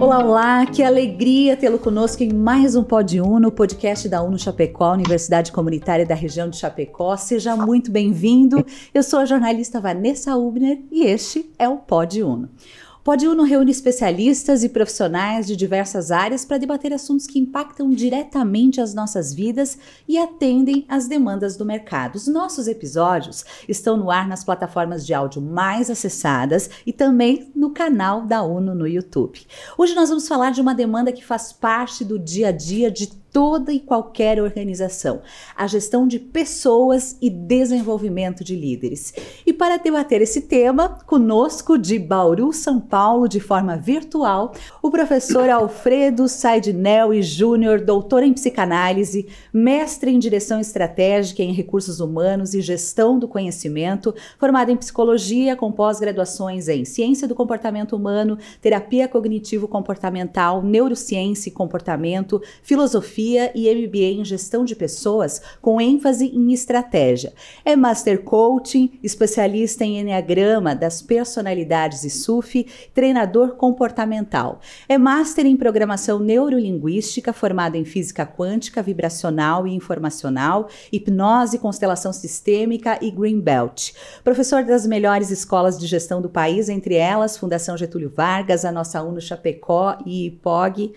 Olá, olá! Que alegria tê-lo conosco em mais um Pod Uno, o podcast da Uno Chapecó, Universidade Comunitária da região de Chapecó. Seja muito bem-vindo. Eu sou a jornalista Vanessa Ubner e este é o Pod Uno. Uno reúne especialistas e profissionais de diversas áreas para debater assuntos que impactam diretamente as nossas vidas e atendem às demandas do mercado. Os nossos episódios estão no ar nas plataformas de áudio mais acessadas e também no canal da Uno no YouTube. Hoje nós vamos falar de uma demanda que faz parte do dia a dia de toda e qualquer organização, a gestão de pessoas e desenvolvimento de líderes. E para debater esse tema, conosco de Bauru, São Paulo, de forma virtual, o professor Alfredo Saidnel e Júnior, doutor em psicanálise, mestre em direção estratégica em recursos humanos e gestão do conhecimento, formado em psicologia com pós-graduações em ciência do comportamento humano, terapia cognitivo comportamental, neurociência e comportamento, filosofia filosofia e MBA em gestão de pessoas com ênfase em estratégia. É Master Coaching, especialista em Enneagrama das personalidades e SUFI, treinador comportamental. É Master em Programação Neurolinguística, formado em Física Quântica, Vibracional e Informacional, Hipnose, Constelação Sistêmica e Greenbelt. Professor das melhores escolas de gestão do país, entre elas Fundação Getúlio Vargas, a nossa UNO Chapecó e IPOG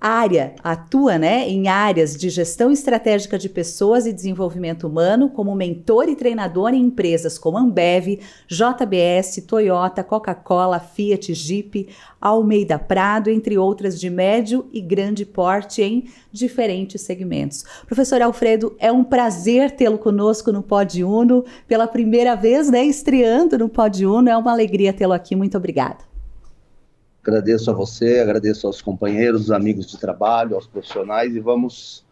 área, atua né, em áreas de gestão estratégica de pessoas e desenvolvimento humano, como mentor e treinador em empresas como Ambev, JBS, Toyota, Coca-Cola, Fiat, Jeep, Almeida Prado, entre outras de médio e grande porte em diferentes segmentos. Professor Alfredo, é um prazer tê-lo conosco no Pod Uno, pela primeira vez, né, estreando no Pod Uno, é uma alegria tê-lo aqui, muito obrigada. Agradeço a você, agradeço aos companheiros, aos amigos de trabalho, aos profissionais e vamos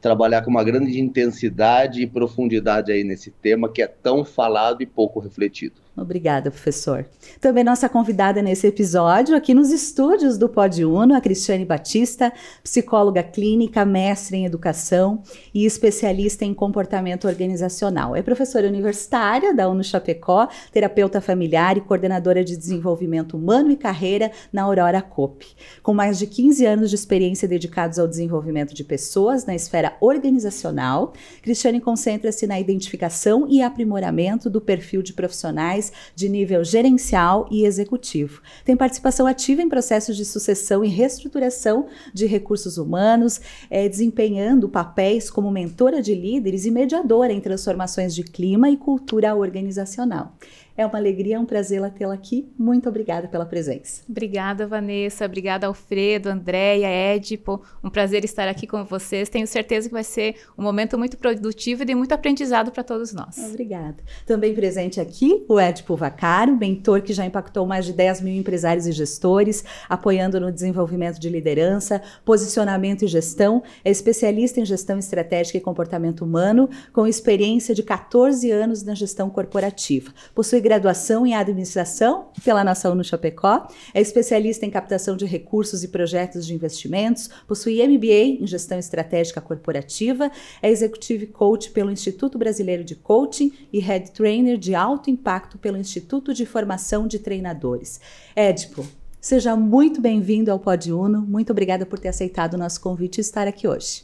trabalhar com uma grande intensidade e profundidade aí nesse tema que é tão falado e pouco refletido. Obrigada, professor. Também nossa convidada nesse episódio, aqui nos estúdios do Pódio Uno, a Cristiane Batista, psicóloga clínica, mestre em educação e especialista em comportamento organizacional. É professora universitária da UNO Chapecó, terapeuta familiar e coordenadora de desenvolvimento humano e carreira na Aurora COP. Com mais de 15 anos de experiência dedicados ao desenvolvimento de pessoas na esfera organizacional, Cristiane concentra-se na identificação e aprimoramento do perfil de profissionais profissionais de nível gerencial e executivo. Tem participação ativa em processos de sucessão e reestruturação de recursos humanos, é, desempenhando papéis como mentora de líderes e mediadora em transformações de clima e cultura organizacional. É uma alegria, é um prazer tê-la aqui. Muito obrigada pela presença. Obrigada, Vanessa. Obrigada, Alfredo, Andréia, Edipo. Um prazer estar aqui com vocês. Tenho certeza que vai ser um momento muito produtivo e de muito aprendizado para todos nós. Obrigada. Também presente aqui o Edipo Vacaro, mentor que já impactou mais de 10 mil empresários e gestores, apoiando no desenvolvimento de liderança, posicionamento e gestão. É especialista em gestão estratégica e comportamento humano, com experiência de 14 anos na gestão corporativa. Possui graduação em administração pela Nação no Chapecó, é especialista em captação de recursos e projetos de investimentos, possui MBA em gestão estratégica corporativa, é executive coach pelo Instituto Brasileiro de Coaching e head trainer de alto impacto pelo Instituto de Formação de Treinadores. Edipo, seja muito bem-vindo ao Pod Uno. Muito obrigada por ter aceitado o nosso convite e estar aqui hoje.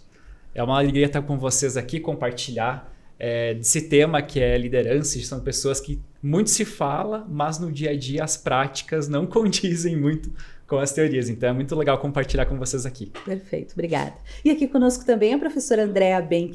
É uma alegria estar com vocês aqui, compartilhar é, desse tema que é liderança, são pessoas que muito se fala, mas no dia a dia as práticas não condizem muito com as teorias. Então é muito legal compartilhar com vocês aqui. Perfeito, obrigada. E aqui conosco também a professora Andréa Benck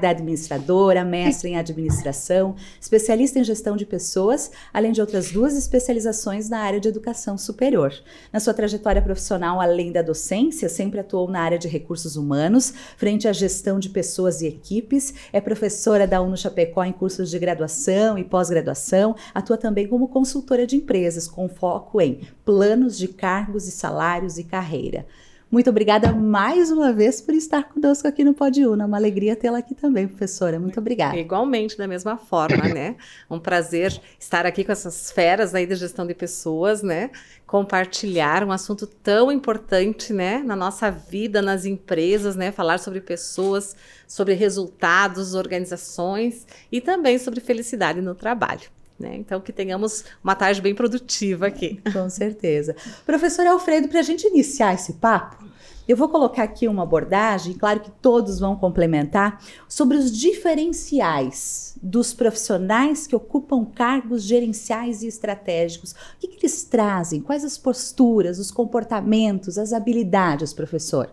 da administradora, mestre em administração, especialista em gestão de pessoas, além de outras duas especializações na área de educação superior. Na sua trajetória profissional, além da docência, sempre atuou na área de recursos humanos, frente à gestão de pessoas e equipes, é professora da UNO Chapecó em cursos de graduação e pós-graduação, atua também como consultora de empresas, com foco em planos de cargos e salários e carreira. Muito obrigada mais uma vez por estar conosco aqui no Pode Una. Uma alegria tê-la aqui também, professora. Muito obrigada. Igualmente, da mesma forma, né? Um prazer estar aqui com essas feras aí da gestão de pessoas, né? Compartilhar um assunto tão importante, né? Na nossa vida, nas empresas, né? Falar sobre pessoas, sobre resultados, organizações e também sobre felicidade no trabalho. Né? Então, que tenhamos uma tarde bem produtiva aqui. Com certeza. Professor Alfredo, para a gente iniciar esse papo, eu vou colocar aqui uma abordagem, claro que todos vão complementar, sobre os diferenciais dos profissionais que ocupam cargos gerenciais e estratégicos. O que, que eles trazem? Quais as posturas, os comportamentos, as habilidades, professor?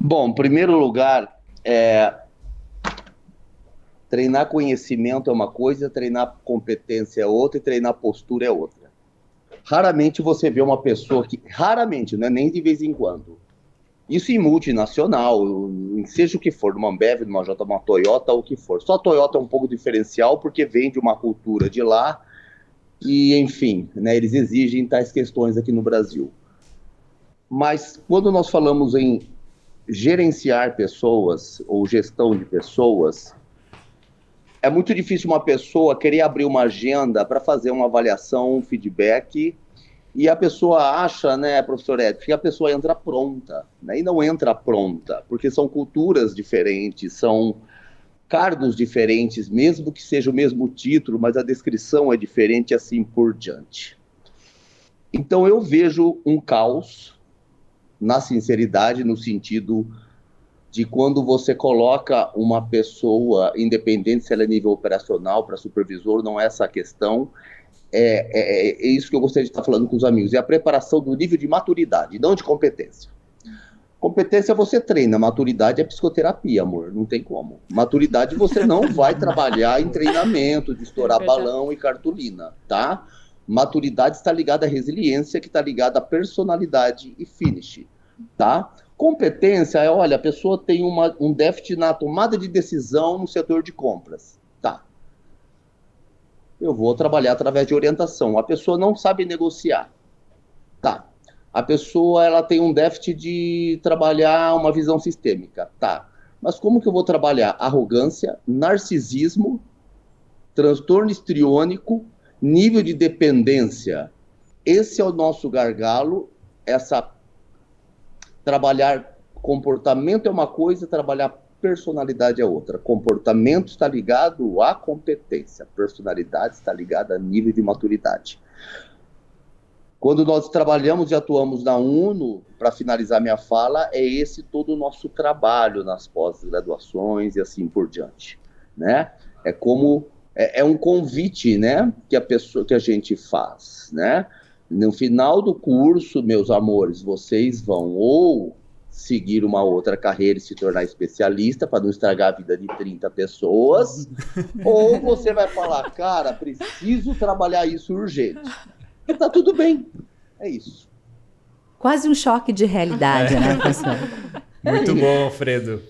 Bom, em primeiro lugar, é, Treinar conhecimento é uma coisa, treinar competência é outra e treinar postura é outra. Raramente você vê uma pessoa que. Raramente, né? nem de vez em quando. Isso em multinacional, seja o que for, numa Ambev, numa J, uma Toyota, ou o que for. Só a Toyota é um pouco diferencial porque vem de uma cultura de lá e, enfim, né, eles exigem tais questões aqui no Brasil. Mas quando nós falamos em gerenciar pessoas ou gestão de pessoas, é muito difícil uma pessoa querer abrir uma agenda para fazer uma avaliação, um feedback, e a pessoa acha, né, professor Ed, que a pessoa entra pronta, né, e não entra pronta, porque são culturas diferentes, são cargos diferentes, mesmo que seja o mesmo título, mas a descrição é diferente assim por diante. Então eu vejo um caos na sinceridade, no sentido de quando você coloca uma pessoa, independente se ela é nível operacional, para supervisor, não é essa a questão. É, é, é, isso que eu gostaria de estar falando com os amigos. É a preparação do nível de maturidade, não de competência. Competência você treina, maturidade é psicoterapia, amor, não tem como. Maturidade você não vai trabalhar em treinamento, de estourar balão e cartolina, tá? Maturidade está ligada à resiliência, que está ligada à personalidade e finish, tá? Competência é, olha, a pessoa tem uma, um déficit na tomada de decisão no setor de compras. Tá. Eu vou trabalhar através de orientação. A pessoa não sabe negociar. Tá. A pessoa ela tem um déficit de trabalhar uma visão sistêmica. Tá. Mas como que eu vou trabalhar arrogância, narcisismo, transtorno histriônico, nível de dependência? Esse é o nosso gargalo, essa trabalhar comportamento é uma coisa, trabalhar personalidade é outra. Comportamento está ligado à competência, personalidade está ligada a nível de maturidade. Quando nós trabalhamos e atuamos na UNO, para finalizar minha fala, é esse todo o nosso trabalho nas pós-graduações e assim por diante, né? É como é, é um convite, né, que a pessoa que a gente faz, né? No final do curso, meus amores, vocês vão ou seguir uma outra carreira e se tornar especialista para não estragar a vida de 30 pessoas, ou você vai falar, cara, preciso trabalhar isso urgente. E tá tudo bem. É isso. Quase um choque de realidade, né, pessoal? Muito bom, Alfredo.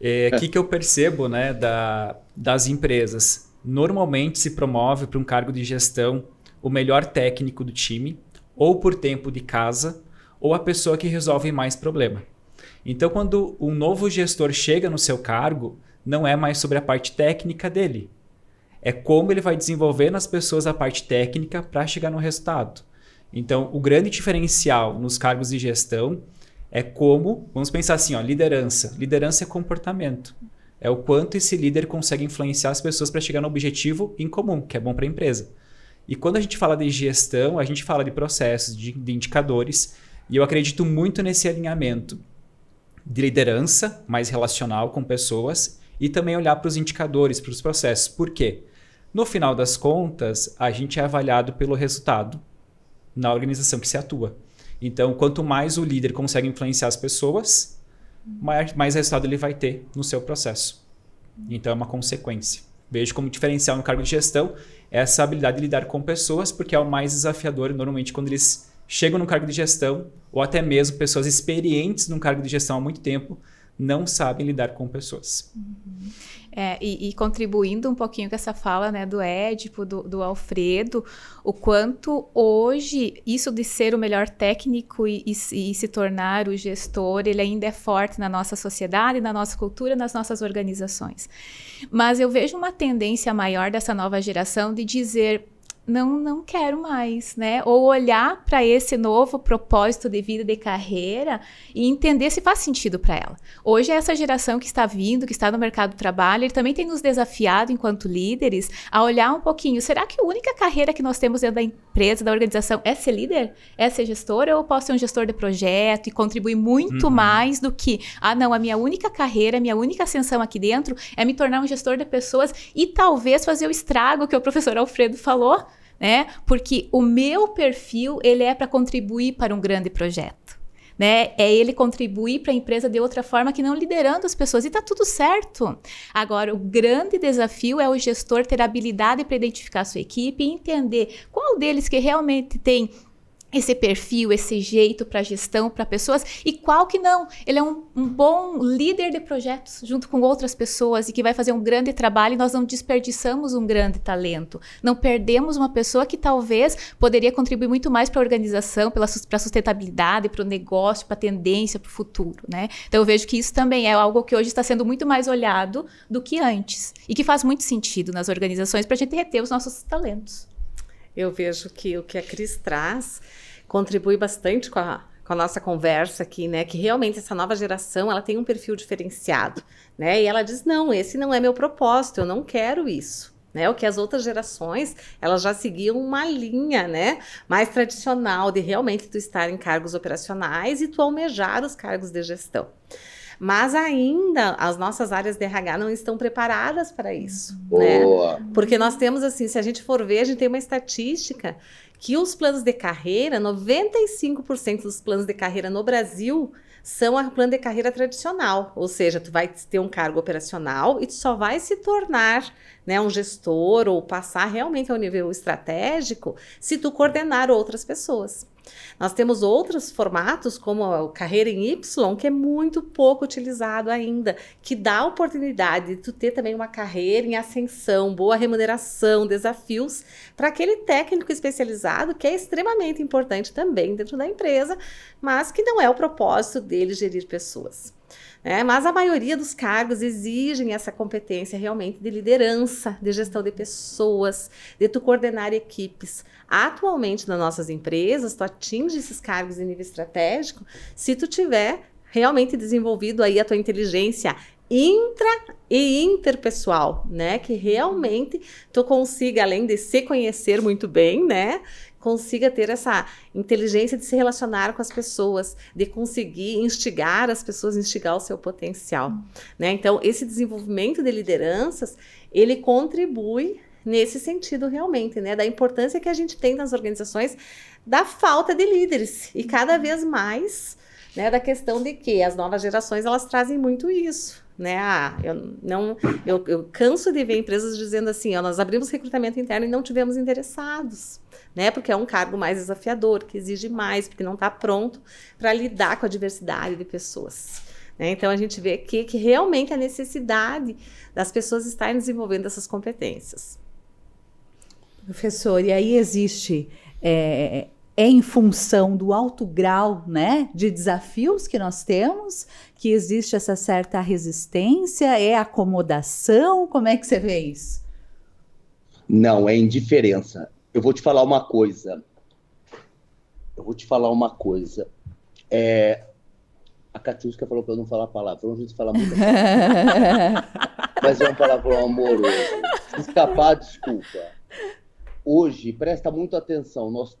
É, aqui que eu percebo, né, da, das empresas. Normalmente se promove para um cargo de gestão o melhor técnico do time, ou por tempo de casa, ou a pessoa que resolve mais problema. Então, quando um novo gestor chega no seu cargo, não é mais sobre a parte técnica dele. É como ele vai desenvolver nas pessoas a parte técnica para chegar no resultado. Então, o grande diferencial nos cargos de gestão é como, vamos pensar assim, ó, liderança. Liderança é comportamento. É o quanto esse líder consegue influenciar as pessoas para chegar no objetivo em comum, que é bom para a empresa. E quando a gente fala de gestão, a gente fala de processos, de, de indicadores, e eu acredito muito nesse alinhamento de liderança mais relacional com pessoas e também olhar para os indicadores, para os processos. Por quê? No final das contas, a gente é avaliado pelo resultado na organização que se atua. Então, quanto mais o líder consegue influenciar as pessoas, uhum. mais, mais resultado ele vai ter no seu processo. Então, é uma consequência. Vejo como diferencial no cargo de gestão essa habilidade de lidar com pessoas, porque é o mais desafiador normalmente quando eles chegam no cargo de gestão, ou até mesmo pessoas experientes no cargo de gestão há muito tempo, não sabem lidar com pessoas. Uhum. É, e, e, contribuindo um pouquinho com essa fala né, do Édipo, do, do, Alfredo, o quanto hoje isso de ser o melhor técnico e, e, e, se tornar o gestor, ele ainda é forte na nossa sociedade, na nossa cultura, nas nossas organizações. Mas eu vejo uma tendência maior dessa nova geração de dizer não, não quero mais, né? Ou olhar para esse novo propósito de vida, de carreira e entender se faz sentido para ela. Hoje, essa geração que está vindo, que está no mercado do trabalho, ele também tem nos desafiado, enquanto líderes, a olhar um pouquinho: será que a única carreira que nós temos dentro da empresa, da organização, é ser líder? É ser gestora? Ou eu posso ser um gestor de projeto e contribuir muito uhum. mais do que, ah, não, a minha única carreira, a minha única ascensão aqui dentro é me tornar um gestor de pessoas e talvez fazer o estrago que o professor Alfredo falou né? Porque o meu perfil, ele é para contribuir para um grande projeto. Né? É ele contribuir para a empresa de outra forma que não liderando as pessoas. E tá tudo certo. Agora, o grande desafio é o gestor ter habilidade para identificar a sua equipe e entender qual deles que realmente tem esse perfil, esse jeito para gestão, para pessoas, e qual que não. Ele é um, um, bom líder de projetos, junto com outras pessoas, e que vai fazer um grande trabalho, e nós não desperdiçamos um grande talento. Não perdemos uma pessoa que talvez poderia contribuir muito mais para a organização, para a sustentabilidade, para o negócio, para a tendência, para o futuro. Né? Então eu vejo que isso também é algo que hoje está sendo muito mais olhado do que antes, e que faz muito sentido nas organizações para a gente reter os nossos talentos eu vejo que o que a Cris traz contribui bastante com a, com a nossa conversa aqui, né? Que realmente essa nova geração ela tem um perfil diferenciado, né? E ela diz: não, esse não é meu propósito, eu não quero isso. Né, o que as outras gerações elas já seguiam uma linha né, mais tradicional de realmente tu estar em cargos operacionais e tu almejar os cargos de gestão. Mas ainda as nossas áreas de RH não estão preparadas para isso. Né? Boa. Né? Porque nós temos, assim, se a gente for ver, a gente tem uma estatística que os planos de carreira, 95% dos planos de carreira no Brasil são a plano de carreira tradicional, ou seja, tu vai ter um cargo operacional e tu só vai se tornar né, um gestor ou passar realmente ao nível estratégico se tu coordenar outras pessoas. Nós temos outros formatos, como o Carreira em Y, que é muito pouco utilizado ainda, que dá a oportunidade de tu ter também uma carreira em ascensão, boa remuneração, desafios para aquele técnico especializado, que é extremamente importante também dentro da empresa, mas que não é o propósito dele gerir pessoas. Né? mas a maioria dos cargos exigem essa competência realmente de liderança, de gestão de pessoas, de tu coordenar equipes. Atualmente, nas nossas empresas, tu atinge esses cargos em nível estratégico se tu tiver realmente desenvolvido aí a tua inteligência intra e interpessoal, né? Que realmente tu consiga, além de se conhecer muito bem, né? consiga ter essa inteligência de se relacionar com as pessoas, de conseguir instigar as pessoas, instigar o seu potencial. Hum. Né? Então, esse desenvolvimento de lideranças, ele contribui nesse sentido realmente, né? Da importância que a gente tem nas organizações da falta de líderes e cada hum. vez mais, né? Da questão de que as novas gerações elas trazem muito isso, né? Ah, eu não, eu, eu canso de ver empresas dizendo assim, ó, nós abrimos recrutamento interno e não tivemos interessados né? Porque é um cargo mais desafiador, que exige mais, porque não está pronto para lidar com a diversidade de pessoas. Né? Então a gente vê aqui que realmente a necessidade das pessoas estarem desenvolvendo essas competências. Professor, e aí existe é, é em função do alto grau né, de desafios que nós temos que existe essa certa resistência? É acomodação? Como é que você vê isso? Não, é indiferença. Eu vou te falar uma coisa. Eu vou te falar uma coisa. É, a Catiusca falou para eu não falar palavrão, a gente fala muito. Mas é um palavrão amoroso. Se escapar, desculpa. Hoje, presta muita atenção, nós,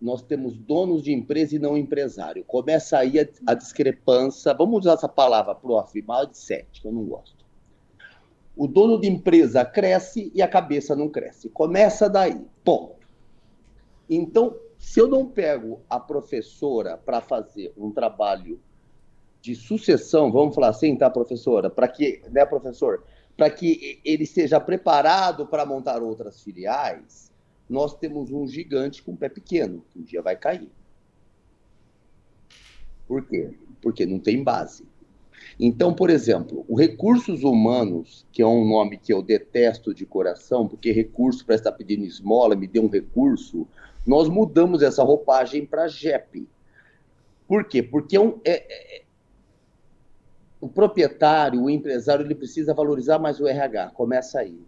nós temos donos de empresa e não empresário. Começa aí a, a discrepância, vamos usar essa palavra, prof, Mal de sete, que eu não gosto. O dono de empresa cresce e a cabeça não cresce. Começa daí, ponto. Então, se eu não pego a professora para fazer um trabalho de sucessão, vamos falar assim, tá, professora? Para que, né, professor? Para que ele seja preparado para montar outras filiais, nós temos um gigante com pé pequeno, que um dia vai cair. Por quê? Porque não tem base. Então, por exemplo, o recursos humanos, que é um nome que eu detesto de coração, porque recurso para estar tá pedindo esmola, me dê um recurso, nós mudamos essa roupagem para JEP. Por quê? Porque é um, é, é, o proprietário, o empresário, ele precisa valorizar mais o RH, começa aí.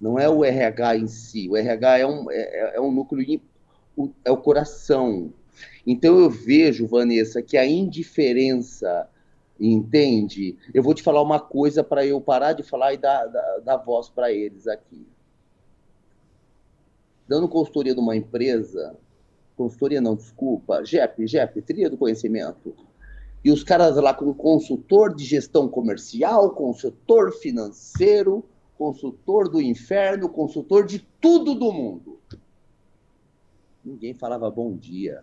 Não é o RH em si, o RH é um, é, é, é um núcleo, é o coração. Então eu vejo, Vanessa, que a indiferença Entende? Eu vou te falar uma coisa para eu parar de falar e dar, dar, dar voz para eles aqui. Dando consultoria de uma empresa, consultoria não, desculpa, JEP, JEP, trilha do conhecimento. E os caras lá com consultor de gestão comercial, consultor financeiro, consultor do inferno, consultor de tudo do mundo. Ninguém falava bom dia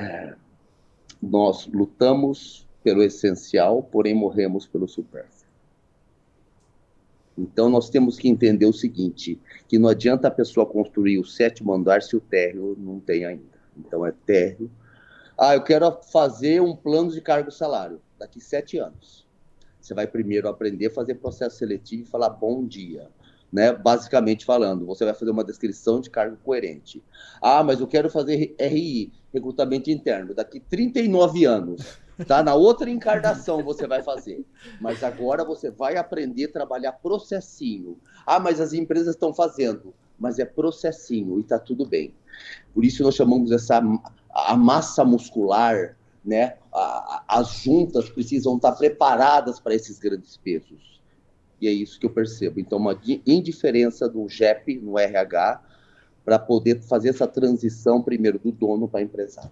é, nós lutamos pelo essencial, porém morremos pelo supérfluo. Então nós temos que entender o seguinte, que não adianta a pessoa construir o sétimo andar se o térreo não tem ainda. Então é térreo. Ah, eu quero fazer um plano de cargo salário daqui sete anos. Você vai primeiro aprender a fazer processo seletivo e falar bom dia né? Basicamente falando, você vai fazer uma descrição de cargo coerente. Ah, mas eu quero fazer RI, recrutamento interno, daqui 39 anos, tá? Na outra encarnação você vai fazer. Mas agora você vai aprender a trabalhar processinho. Ah, mas as empresas estão fazendo, mas é processinho e está tudo bem. Por isso nós chamamos essa a massa muscular, né? as juntas precisam estar preparadas para esses grandes pesos. E é isso que eu percebo. Então, uma indiferença do JEP no RH para poder fazer essa transição primeiro do dono para empresário.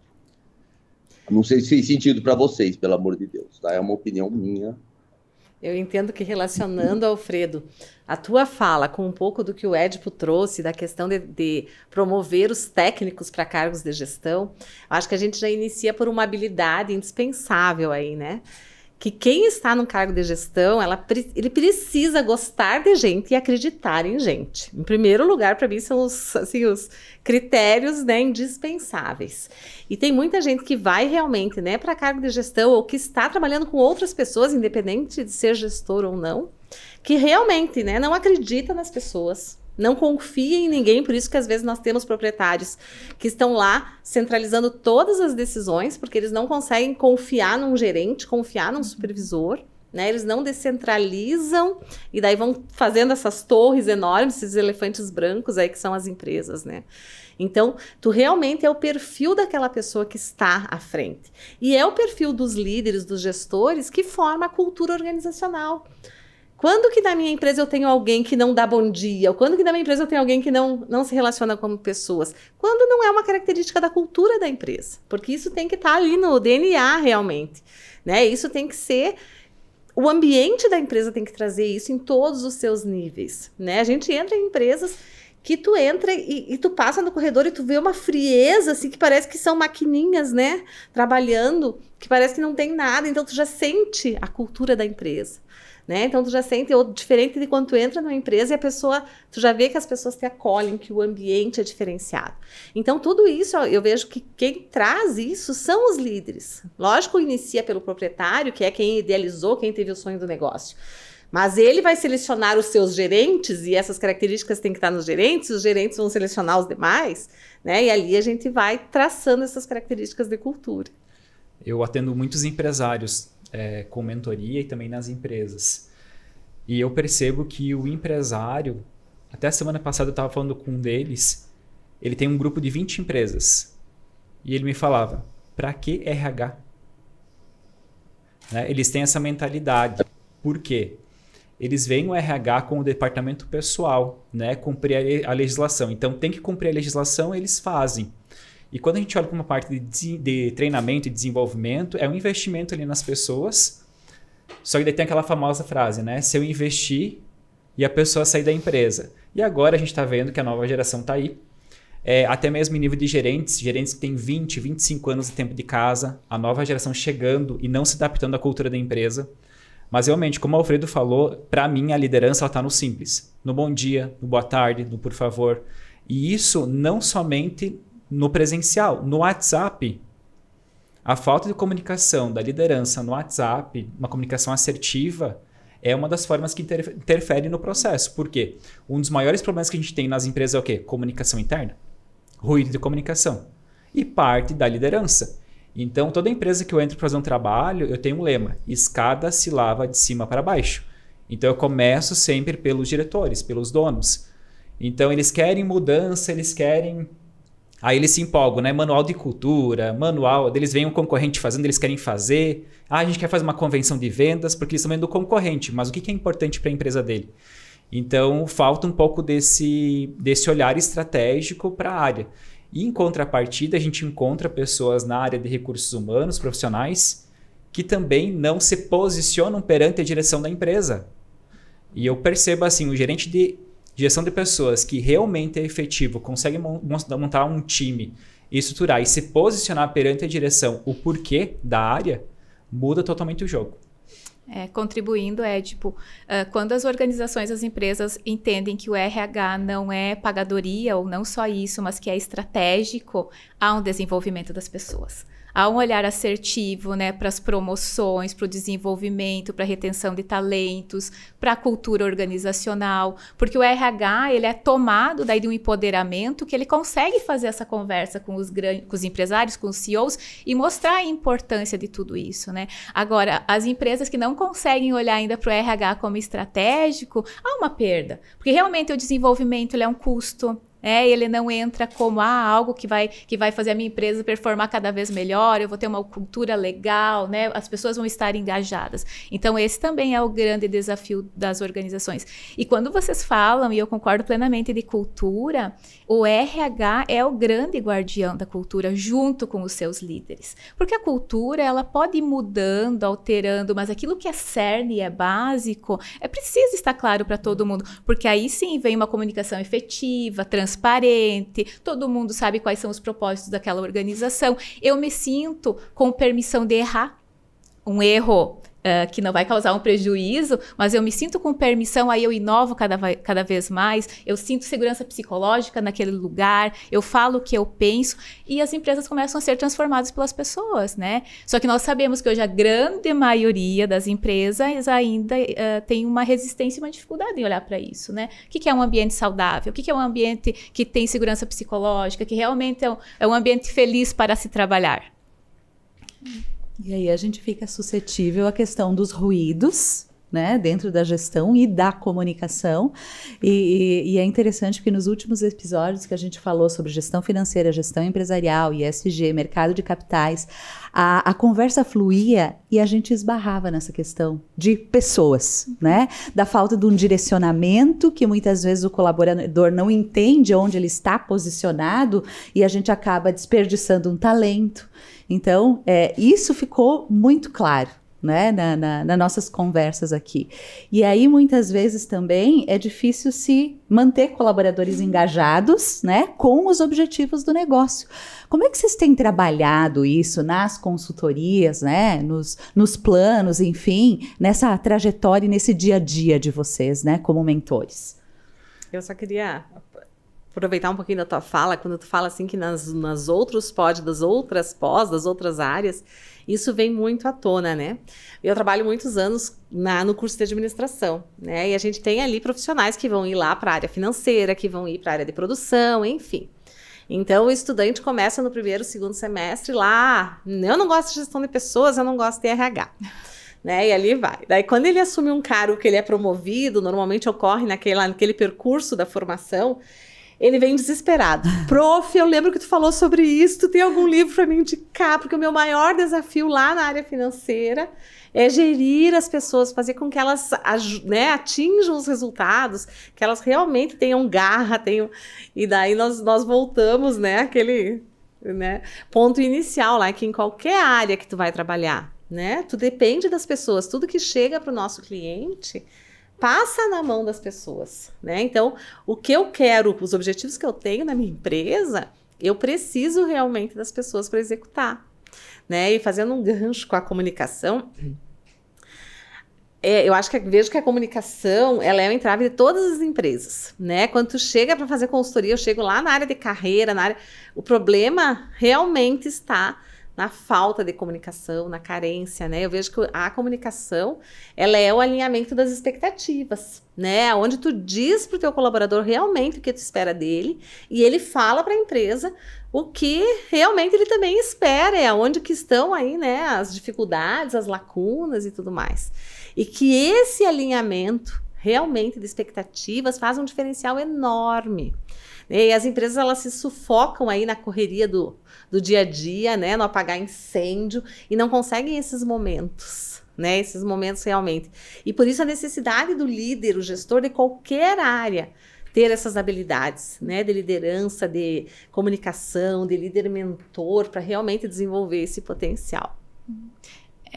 Não sei se fez sentido para vocês, pelo amor de Deus, tá? É uma opinião minha. Eu entendo que relacionando, Alfredo, a tua fala com um pouco do que o Edipo trouxe, da questão de, de promover os técnicos para cargos de gestão, acho que a gente já inicia por uma habilidade indispensável aí, né? que quem está num cargo de gestão, ela, ele precisa gostar de gente e acreditar em gente. Em primeiro lugar, para mim, são os, assim, os critérios né, indispensáveis. E tem muita gente que vai realmente né, para cargo de gestão ou que está trabalhando com outras pessoas, independente de ser gestor ou não, que realmente né, não acredita nas pessoas, não confiem em ninguém, por isso que às vezes nós temos proprietários que estão lá centralizando todas as decisões, porque eles não conseguem confiar num gerente, confiar num supervisor. Né? Eles não descentralizam e daí vão fazendo essas torres enormes, esses elefantes brancos aí que são as empresas, né? Então, tu realmente é o perfil daquela pessoa que está à frente. E é o perfil dos líderes, dos gestores que forma a cultura organizacional. Quando que na minha empresa eu tenho alguém que não dá bom dia? Ou quando que na minha empresa eu tenho alguém que não, não se relaciona com pessoas? Quando não é uma característica da cultura da empresa. Porque isso tem que estar tá ali no DNA realmente. Né? Isso tem que ser o ambiente da empresa tem que trazer isso em todos os seus níveis, né? A gente entra em empresas que tu entra e, e, tu passa no corredor e tu vê uma frieza, assim, que parece que são maquininhas, né? Trabalhando, que parece que não tem nada. Então, tu já sente a cultura da empresa né? Então tu já sente ou, diferente de quando tu entra numa empresa e a pessoa, tu já vê que as pessoas te acolhem, que o ambiente é diferenciado. Então tudo isso, ó, eu vejo que quem traz isso são os líderes. Lógico, inicia pelo proprietário, que é quem idealizou, quem teve o sonho do negócio. Mas ele vai selecionar os seus gerentes e essas características têm que estar nos gerentes, os gerentes vão selecionar os demais, né? E ali a gente vai traçando essas características de cultura. Eu atendo muitos empresários é, com mentoria e também nas empresas. E eu percebo que o empresário, até a semana passada eu estava falando com um deles, ele tem um grupo de 20 empresas. E ele me falava: para que RH? Né? Eles têm essa mentalidade. Por quê? Eles veem o RH como departamento pessoal, né? cumprir a legislação. Então, tem que cumprir a legislação, eles fazem. E quando a gente olha para uma parte de, de treinamento e desenvolvimento, é um investimento ali nas pessoas. Só que daí tem aquela famosa frase, né? Se eu investir e a pessoa sair da empresa. E agora a gente está vendo que a nova geração está aí. É, até mesmo em nível de gerentes, gerentes que têm 20, 25 anos de tempo de casa, a nova geração chegando e não se adaptando à cultura da empresa. Mas realmente, como o Alfredo falou, para mim a liderança está no simples, no bom dia, no boa tarde, no por favor. E isso não somente no presencial. No WhatsApp, a falta de comunicação da liderança no WhatsApp, uma comunicação assertiva, é uma das formas que interfere no processo. Por quê? Um dos maiores problemas que a gente tem nas empresas é o quê? Comunicação interna, ruído de comunicação. E parte da liderança. Então, toda empresa que eu entro para fazer um trabalho, eu tenho um lema: escada se lava de cima para baixo. Então, eu começo sempre pelos diretores, pelos donos. Então, eles querem mudança, eles querem Aí eles se empolgam, né? Manual de cultura, manual. Eles veem um concorrente fazendo, eles querem fazer. Ah, a gente quer fazer uma convenção de vendas, porque eles estão vendo o concorrente, mas o que é importante para a empresa dele? Então, falta um pouco desse, desse olhar estratégico para a área. E em contrapartida, a gente encontra pessoas na área de recursos humanos, profissionais, que também não se posicionam perante a direção da empresa. E eu percebo assim, o gerente de gestão de pessoas que realmente é efetivo, consegue montar um time e estruturar e se posicionar perante a direção, o porquê da área, muda totalmente o jogo. É, contribuindo é tipo uh, quando as organizações, as empresas entendem que o RH não é pagadoria ou não só isso, mas que é estratégico, há um desenvolvimento das pessoas. Há um olhar assertivo né, para as promoções, para o desenvolvimento, para a retenção de talentos, para a cultura organizacional, porque o RH ele é tomado daí de um empoderamento que ele consegue fazer essa conversa com os, grandes, com os empresários, com os CEOs e mostrar a importância de tudo isso. Né? Agora, as empresas que não conseguem olhar ainda para o RH como estratégico, há uma perda, porque realmente o desenvolvimento é um custo, é, ele não entra como ah, algo que vai, que vai fazer a minha empresa performar cada vez melhor, eu vou ter uma cultura legal, né? as pessoas vão estar engajadas. Então, esse também é o grande desafio das organizações. E quando vocês falam, e eu concordo plenamente, de cultura, o RH é o grande guardião da cultura, junto com os seus líderes. Porque a cultura ela pode ir mudando, alterando, mas aquilo que é cerne e é básico, é preciso estar claro para todo mundo, porque aí sim vem uma comunicação efetiva, transparente transparente, todo mundo sabe quais são os propósitos daquela organização. Eu me sinto com permissão de errar. Um erro é, que não vai causar um prejuízo, mas eu me sinto com permissão, aí eu inovo cada, cada vez mais, eu sinto segurança psicológica naquele lugar, eu falo o que eu penso e as empresas começam a ser transformadas pelas pessoas, né? Só que nós sabemos que hoje a grande maioria das empresas ainda uh, tem uma resistência e uma dificuldade em olhar para isso, né? O que, que, é um ambiente saudável? O que, que, é um ambiente que tem segurança psicológica, que realmente é um, é um ambiente feliz para se trabalhar? Hum. E aí a gente fica suscetível à questão dos ruídos, né, dentro da gestão e da comunicação. E, e, e, é interessante que nos últimos episódios que a gente falou sobre gestão financeira, gestão empresarial, ISG, mercado de capitais, a, a conversa fluía e a gente esbarrava nessa questão de pessoas, né? Da falta de um direcionamento que muitas vezes o colaborador não entende onde ele está posicionado e a gente acaba desperdiçando um talento. Então, é, isso ficou muito claro. Né, na, na, nas nossas conversas aqui. E aí, muitas vezes também é difícil se manter colaboradores engajados né, com os objetivos do negócio. Como é que vocês têm trabalhado isso nas consultorias, né, nos, nos planos, enfim, nessa trajetória e nesse dia a dia de vocês, né, como mentores? Eu só queria aproveitar um pouquinho da tua fala, quando tu fala assim que nas, nas outros pod, das outras pós, das outras áreas, isso vem muito à tona, né? Eu trabalho muitos anos na, no curso de administração, né? E a gente tem ali profissionais que vão ir lá para a área financeira, que vão ir para a área de produção, enfim. Então, o estudante começa no primeiro, segundo semestre lá. Eu não gosto de gestão de pessoas, eu não gosto de RH. Né? E ali vai. Daí, quando ele assume um cargo que ele é promovido, normalmente ocorre naquele, naquele percurso da formação, ele vem desesperado. Prof, eu lembro que tu falou sobre isso. Tu tem algum livro para me indicar? Porque o meu maior desafio lá na área financeira é gerir as pessoas, fazer com que elas né, atinjam os resultados, que elas realmente tenham garra, tenham. E daí nós, nós voltamos, né, aquele né, ponto inicial lá, que em qualquer área que tu vai trabalhar, né? Tu depende das pessoas, tudo que chega para o nosso cliente passa na mão das pessoas, né? Então, o que eu quero, os objetivos que eu tenho na minha empresa, eu preciso realmente das pessoas para executar, né? E fazendo um gancho com a comunicação, é, eu acho que vejo que a comunicação ela é o entrave de todas as empresas, né? Quando tu chega para fazer consultoria, eu chego lá na área de carreira, na área, o problema realmente está na falta de comunicação, na carência, né? Eu vejo que a comunicação, ela é o alinhamento das expectativas, né? Onde tu diz para o teu colaborador realmente o que tu espera dele e ele fala para a empresa o que realmente ele também espera, é onde que estão aí, né, as dificuldades, as lacunas e tudo mais. E que esse alinhamento realmente de expectativas faz um diferencial enorme. E as empresas elas se sufocam aí na correria do, do dia a dia, né? No apagar incêndio e não conseguem esses momentos. Né, esses momentos realmente. E por isso a necessidade do líder, o gestor de qualquer área, ter essas habilidades, né, de liderança, de comunicação, de líder mentor, para realmente desenvolver esse potencial. Uhum.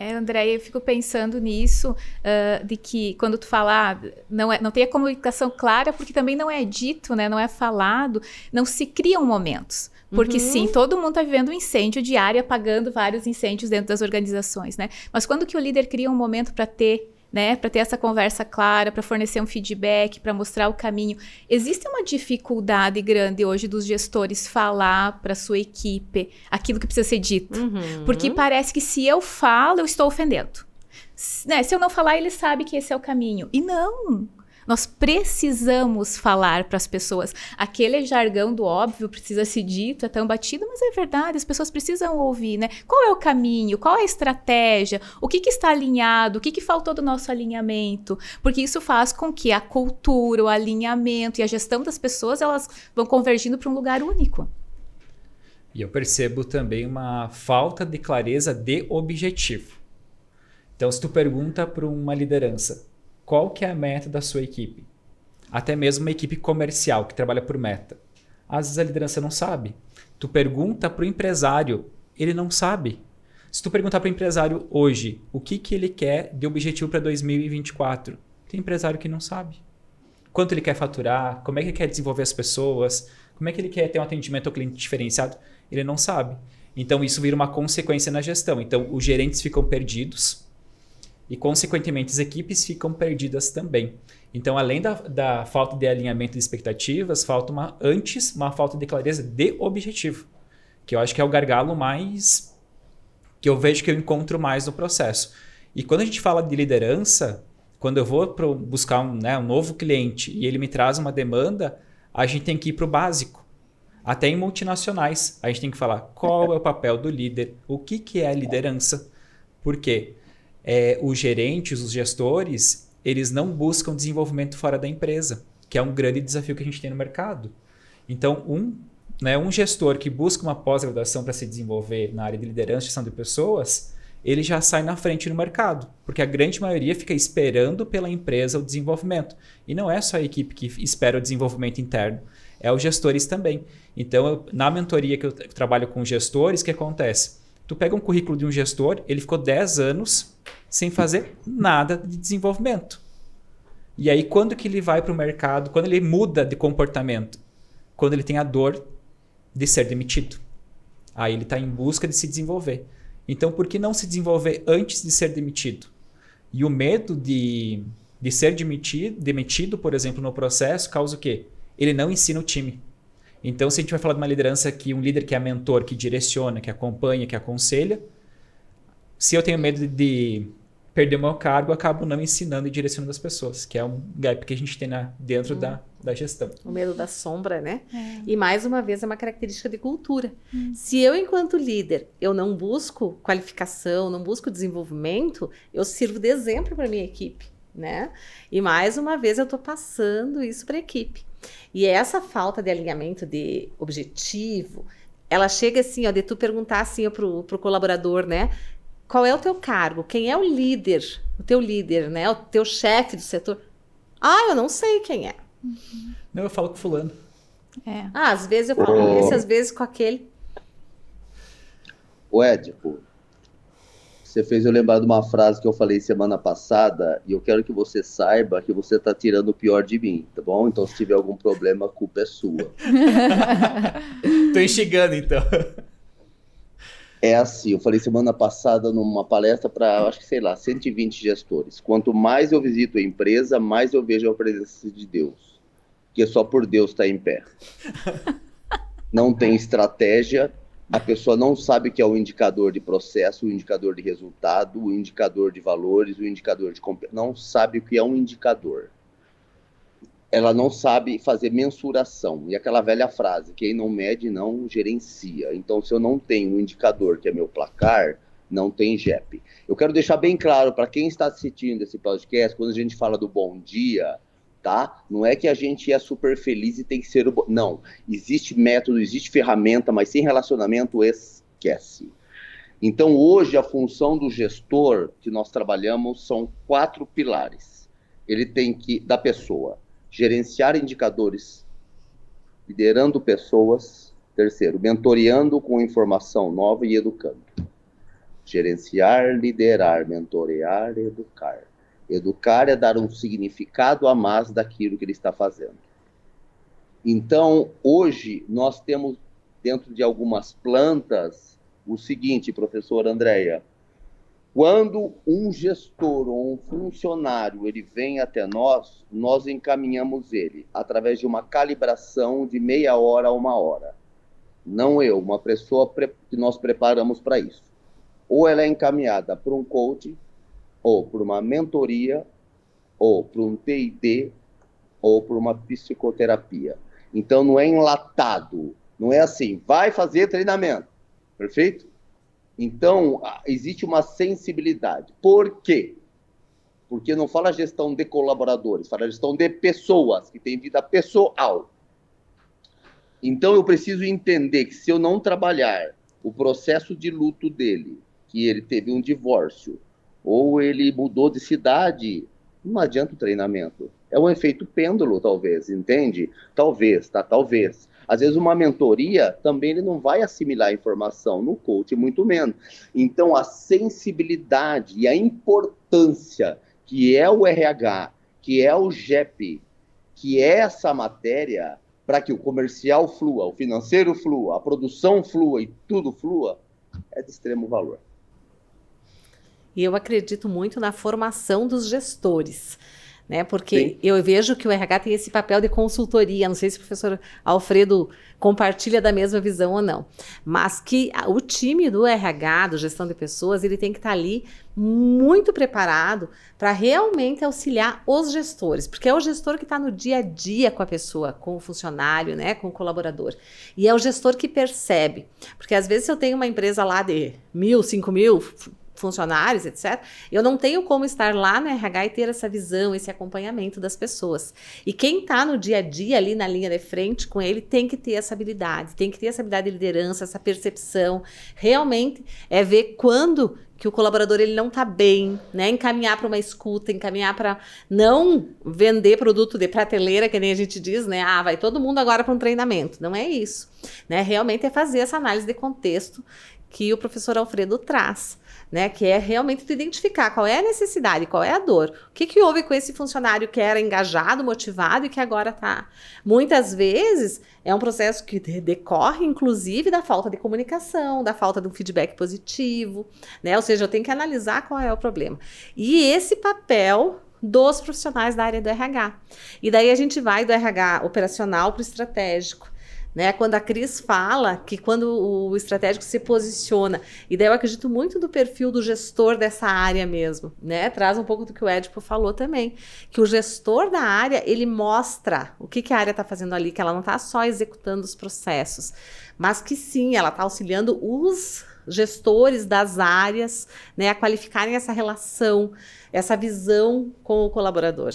É, André, eu fico pensando nisso, uh, de que quando tu falar, ah, não, é, não tem a comunicação clara, porque também não é dito, né, não é falado, não se criam momentos. Porque uhum. sim, todo mundo está vivendo um incêndio diário, apagando vários incêndios dentro das organizações, né? Mas quando que o líder cria um momento para ter né? Para ter essa conversa clara, para fornecer um feedback, para mostrar o caminho. Existe uma dificuldade grande hoje dos gestores falar para sua equipe aquilo que precisa ser dito, uhum. porque parece que se eu falo, eu estou ofendendo. Né? se eu não falar, ele sabe que esse é o caminho. E não, nós precisamos falar para as pessoas. Aquele jargão do óbvio precisa ser dito, é tão batido, mas é verdade, as pessoas precisam ouvir, né? Qual é o caminho? Qual é a estratégia? O que, que está alinhado? O que, que faltou do nosso alinhamento? Porque isso faz com que a cultura, o alinhamento e a gestão das pessoas, elas vão convergindo para um lugar único. E eu percebo também uma falta de clareza de objetivo. Então, se tu pergunta para uma liderança, qual que é a meta da sua equipe. Até mesmo uma equipe comercial que trabalha por meta. Às vezes a liderança não sabe. Tu pergunta para o empresário, ele não sabe. Se tu perguntar para o empresário hoje o que, que ele quer de objetivo para 2024, tem empresário que não sabe. Quanto ele quer faturar, como é que ele quer desenvolver as pessoas, como é que ele quer ter um atendimento ao cliente diferenciado, ele não sabe. Então isso vira uma consequência na gestão. Então os gerentes ficam perdidos, e, consequentemente, as equipes ficam perdidas também. Então, além da, da falta de alinhamento de expectativas, falta uma, antes uma falta de clareza de objetivo, que eu acho que é o gargalo mais. que eu vejo que eu encontro mais no processo. E quando a gente fala de liderança, quando eu vou pro, buscar um, né, um novo cliente e ele me traz uma demanda, a gente tem que ir para o básico. Até em multinacionais, a gente tem que falar qual é o papel do líder, o que, que é a liderança. Por quê? é, os gerentes, os gestores, eles não buscam desenvolvimento fora da empresa, que é um grande desafio que a gente tem no mercado. Então, um, né, um gestor que busca uma pós-graduação para se desenvolver na área de liderança e gestão de pessoas, ele já sai na frente no mercado, porque a grande maioria fica esperando pela empresa o desenvolvimento. E não é só a equipe que espera o desenvolvimento interno, é os gestores também. Então, eu, na mentoria que eu trabalho com gestores, o que acontece? Tu pega um currículo de um gestor, ele ficou 10 anos sem fazer nada de desenvolvimento. E aí, quando que ele vai para o mercado? Quando ele muda de comportamento? Quando ele tem a dor de ser demitido. Aí ele está em busca de se desenvolver. Então, por que não se desenvolver antes de ser demitido? E o medo de, de ser demitido, demitido, por exemplo, no processo, causa o quê? Ele não ensina o time. Então, se a gente vai falar de uma liderança que um líder que é mentor, que direciona, que acompanha, que aconselha, se eu tenho medo de perder o meu cargo, eu acabo não ensinando e direcionando as pessoas, que é um gap que a gente tem na, dentro hum. da, é. da gestão. O medo da sombra, né? É. E mais uma vez é uma característica de cultura. Hum. Se eu, enquanto líder, eu não busco qualificação, não busco desenvolvimento, eu sirvo de exemplo para minha equipe, né? E mais uma vez eu estou passando isso para a equipe. E é essa falta de alinhamento de objetivo, ela chega assim, ó, de tu perguntar assim ó, pro, pro colaborador, né? Qual é o teu cargo? Quem é o líder? O teu líder, né? O teu chefe do setor? Ah, eu não sei quem é. Uhum. Não, eu falo com fulano. É. Ah, às vezes eu falo com esse, às vezes com aquele. O Ed, tipo, você fez eu lembrar de uma frase que eu falei semana passada, e eu quero que você saiba que você está tirando o pior de mim, tá bom? Então, se tiver algum problema, a culpa é sua. Tô enxergando, então. É assim, eu falei semana passada numa palestra para, acho que sei lá, 120 gestores. Quanto mais eu visito a empresa, mais eu vejo a presença de Deus. Porque só por Deus está em pé. Não tem estratégia, a pessoa não sabe o que é o indicador de processo, o indicador de resultado, o indicador de valores, o indicador de não sabe o que é um indicador. Ela não sabe fazer mensuração. E aquela velha frase, quem não mede não gerencia. Então, se eu não tenho um indicador que é meu placar, não tem JEP. Eu quero deixar bem claro para quem está assistindo esse podcast, quando a gente fala do bom dia, tá? Não é que a gente é super feliz e tem que ser o bo... não. Existe método, existe ferramenta, mas sem relacionamento esquece. Então hoje a função do gestor que nós trabalhamos são quatro pilares. Ele tem que da pessoa gerenciar indicadores, liderando pessoas, terceiro, mentoreando com informação nova e educando. Gerenciar, liderar, mentorear, educar Educar é dar um significado a mais daquilo que ele está fazendo. Então, hoje, nós temos dentro de algumas plantas o seguinte, professor Andréia. Quando um gestor ou um funcionário ele vem até nós, nós encaminhamos ele através de uma calibração de meia hora a uma hora. Não eu, uma pessoa que nós preparamos para isso. Ou ela é encaminhada por um coach, ou por uma mentoria, ou por um TID, ou por uma psicoterapia. Então não é enlatado, não é assim, vai fazer treinamento, perfeito? Então existe uma sensibilidade. Por quê? Porque não fala gestão de colaboradores, fala gestão de pessoas que tem vida pessoal. Então eu preciso entender que se eu não trabalhar o processo de luto dele, que ele teve um divórcio, ou ele mudou de cidade, não adianta o treinamento. É um efeito pêndulo, talvez, entende? Talvez, tá? Talvez. Às vezes uma mentoria também ele não vai assimilar a informação no coach, muito menos. Então a sensibilidade e a importância que é o RH, que é o GEP, que é essa matéria para que o comercial flua, o financeiro flua, a produção flua e tudo flua, é de extremo valor. E eu acredito muito na formação dos gestores. Né? Porque Sim. eu vejo que o RH tem esse papel de consultoria. Não sei se o professor Alfredo compartilha da mesma visão ou não, mas que o time do RH, do gestão de pessoas, ele tem que estar tá ali muito preparado para realmente auxiliar os gestores, porque é o gestor que está no dia a dia com a pessoa, com o funcionário, né, com o colaborador, e é o gestor que percebe, porque às vezes eu tenho uma empresa lá de mil, cinco mil funcionários, etc. Eu não tenho como estar lá na RH e ter essa visão, esse acompanhamento das pessoas. E quem está no dia a dia ali na linha de frente com ele tem que ter essa habilidade, tem que ter essa habilidade de liderança, essa percepção. Realmente é ver quando que o colaborador ele não está bem, né? Encaminhar para uma escuta, encaminhar para não vender produto de prateleira, que nem a gente diz, né? Ah, vai todo mundo agora para um treinamento. Não é isso, né? Realmente é fazer essa análise de contexto que o professor Alfredo traz né? Que é realmente tu identificar qual é a necessidade, qual é a dor. O que, que houve com esse funcionário que era engajado, motivado e que agora tá. Muitas vezes é um processo que decorre, inclusive, da falta de comunicação, da falta de um feedback positivo, né? Ou seja, eu tenho que analisar qual é o problema. E esse papel dos profissionais da área do RH. E daí a gente vai do RH operacional para o estratégico, né? Quando a Cris fala que quando o estratégico se posiciona, e daí eu acredito muito do perfil do gestor dessa área mesmo, né? Traz um pouco do que o Edipo falou também, que o gestor da área, ele mostra o que, que a área está fazendo ali, que ela não está só executando os processos, mas que sim, ela está auxiliando os gestores das áreas, né, a qualificarem essa relação, essa visão com o colaborador.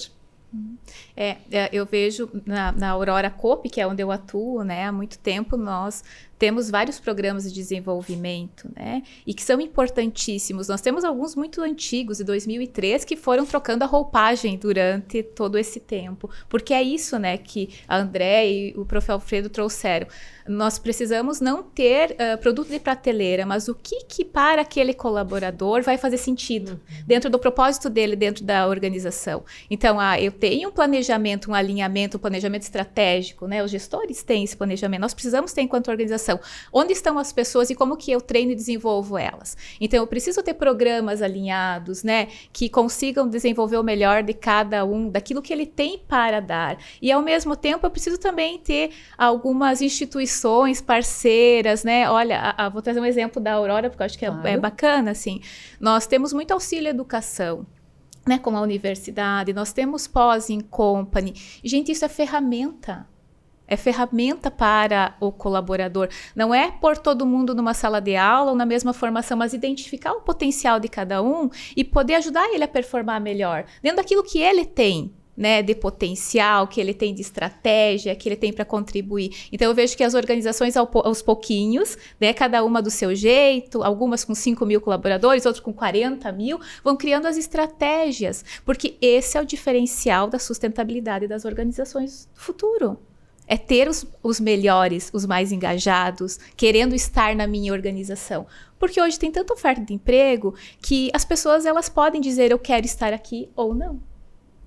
É, é, eu vejo na, na Aurora Cope, que é onde eu atuo né, há muito tempo, nós temos vários programas de desenvolvimento, né? E que são importantíssimos. Nós temos alguns muito antigos, de 2003, que foram trocando a roupagem durante todo esse tempo. Porque é isso, né, que a André e o prof. Alfredo trouxeram. Nós precisamos não ter uh, produto de prateleira, mas o que, que para aquele colaborador vai fazer sentido uhum. dentro do propósito dele, dentro da organização. Então, ah, eu tenho um planejamento, um alinhamento, um planejamento estratégico, né? Os gestores têm esse planejamento. Nós precisamos ter enquanto organização onde estão as pessoas e como que eu treino e desenvolvo elas. Então eu preciso ter programas alinhados, né, que consigam desenvolver o melhor de cada um, daquilo que ele tem para dar. E ao mesmo tempo eu preciso também ter algumas instituições parceiras, né? Olha, a, a, vou trazer um exemplo da Aurora porque eu acho que claro. é, é bacana assim. Nós temos muito auxílio educação. Né, com a universidade, nós temos pós em company. Gente, isso é ferramenta é ferramenta para o colaborador. Não é pôr todo mundo numa sala de aula ou na mesma formação, mas identificar o potencial de cada um e poder ajudar ele a performar melhor, dentro daquilo que ele tem. Né, de potencial, que ele tem de estratégia, que ele tem para contribuir. Então, eu vejo que as organizações, aos pouquinhos, né, cada uma do seu jeito, algumas com 5 mil colaboradores, outras com 40 mil, vão criando as estratégias, porque esse é o diferencial da sustentabilidade das organizações do futuro. É ter os, os melhores, os mais engajados, querendo estar na minha organização. Porque hoje tem tanta oferta de emprego que as pessoas elas podem dizer eu quero estar aqui ou não.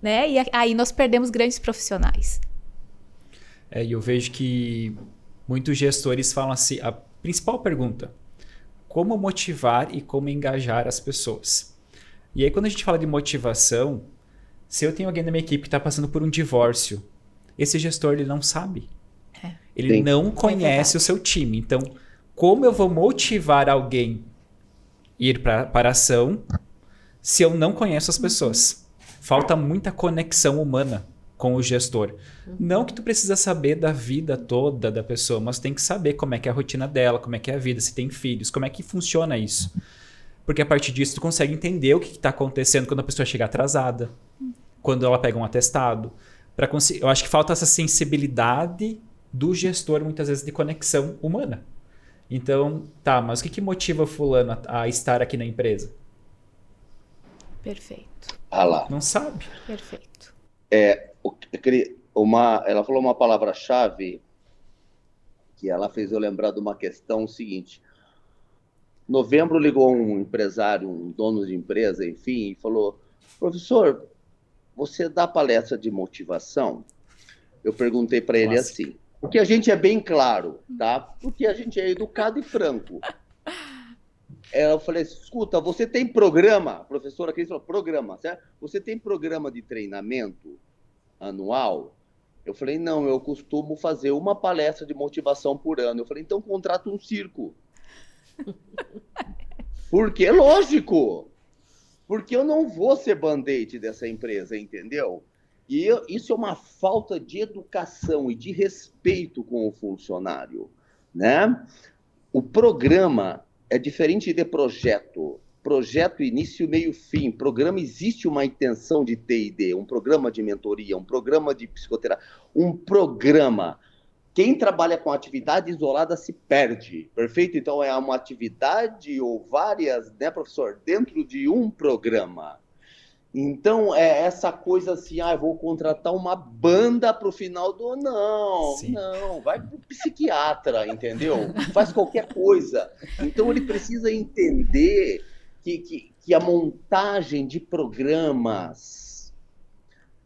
Né? E aí nós perdemos grandes profissionais. É, e eu vejo que muitos gestores falam assim: a principal pergunta, como motivar e como engajar as pessoas? E aí, quando a gente fala de motivação, se eu tenho alguém na minha equipe que está passando por um divórcio, esse gestor ele não sabe. É. Ele Sim. não conhece é o seu time. Então, como eu vou motivar alguém ir pra, para ação se eu não conheço as uhum. pessoas? Falta muita conexão humana com o gestor. Uhum. Não que tu precisa saber da vida toda da pessoa, mas tem que saber como é que é a rotina dela, como é que é a vida, se tem filhos, como é que funciona isso. Porque a partir disso tu consegue entender o que está acontecendo quando a pessoa chega atrasada, quando ela pega um atestado, para conseguir. Eu acho que falta essa sensibilidade do gestor, muitas vezes, de conexão humana. Então, tá, mas o que, que motiva fulano a, a estar aqui na empresa? Perfeito. Ah lá. Não sabe. Perfeito. É, uma, ela falou uma palavra-chave que ela fez eu lembrar de uma questão seguinte. Novembro ligou um empresário, um dono de empresa, enfim, e falou: professor, você dá palestra de motivação? Eu perguntei para ele assim. Porque a gente é bem claro, tá? Porque a gente é educado e franco. É, eu falei, escuta, você tem programa, professora Cris falou, programa, certo? Você tem programa de treinamento anual? Eu falei, não, eu costumo fazer uma palestra de motivação por ano. Eu falei, então contrata um circo. Porque é lógico porque eu não vou ser band-aid dessa empresa, entendeu? E eu, isso é uma falta de educação e de respeito com o funcionário, né? O programa é diferente de projeto. Projeto início, meio, fim. Programa existe uma intenção de T&D, um programa de mentoria, um programa de psicoterapia, um programa. Quem trabalha com atividade isolada se perde, perfeito? Então é uma atividade ou várias, né, professor, dentro de um programa. Então, é essa coisa assim, ah, vou contratar uma banda para o final do. Não, Sim. não, vai pro psiquiatra, entendeu? Faz qualquer coisa. Então, ele precisa entender que, que, que a montagem de programas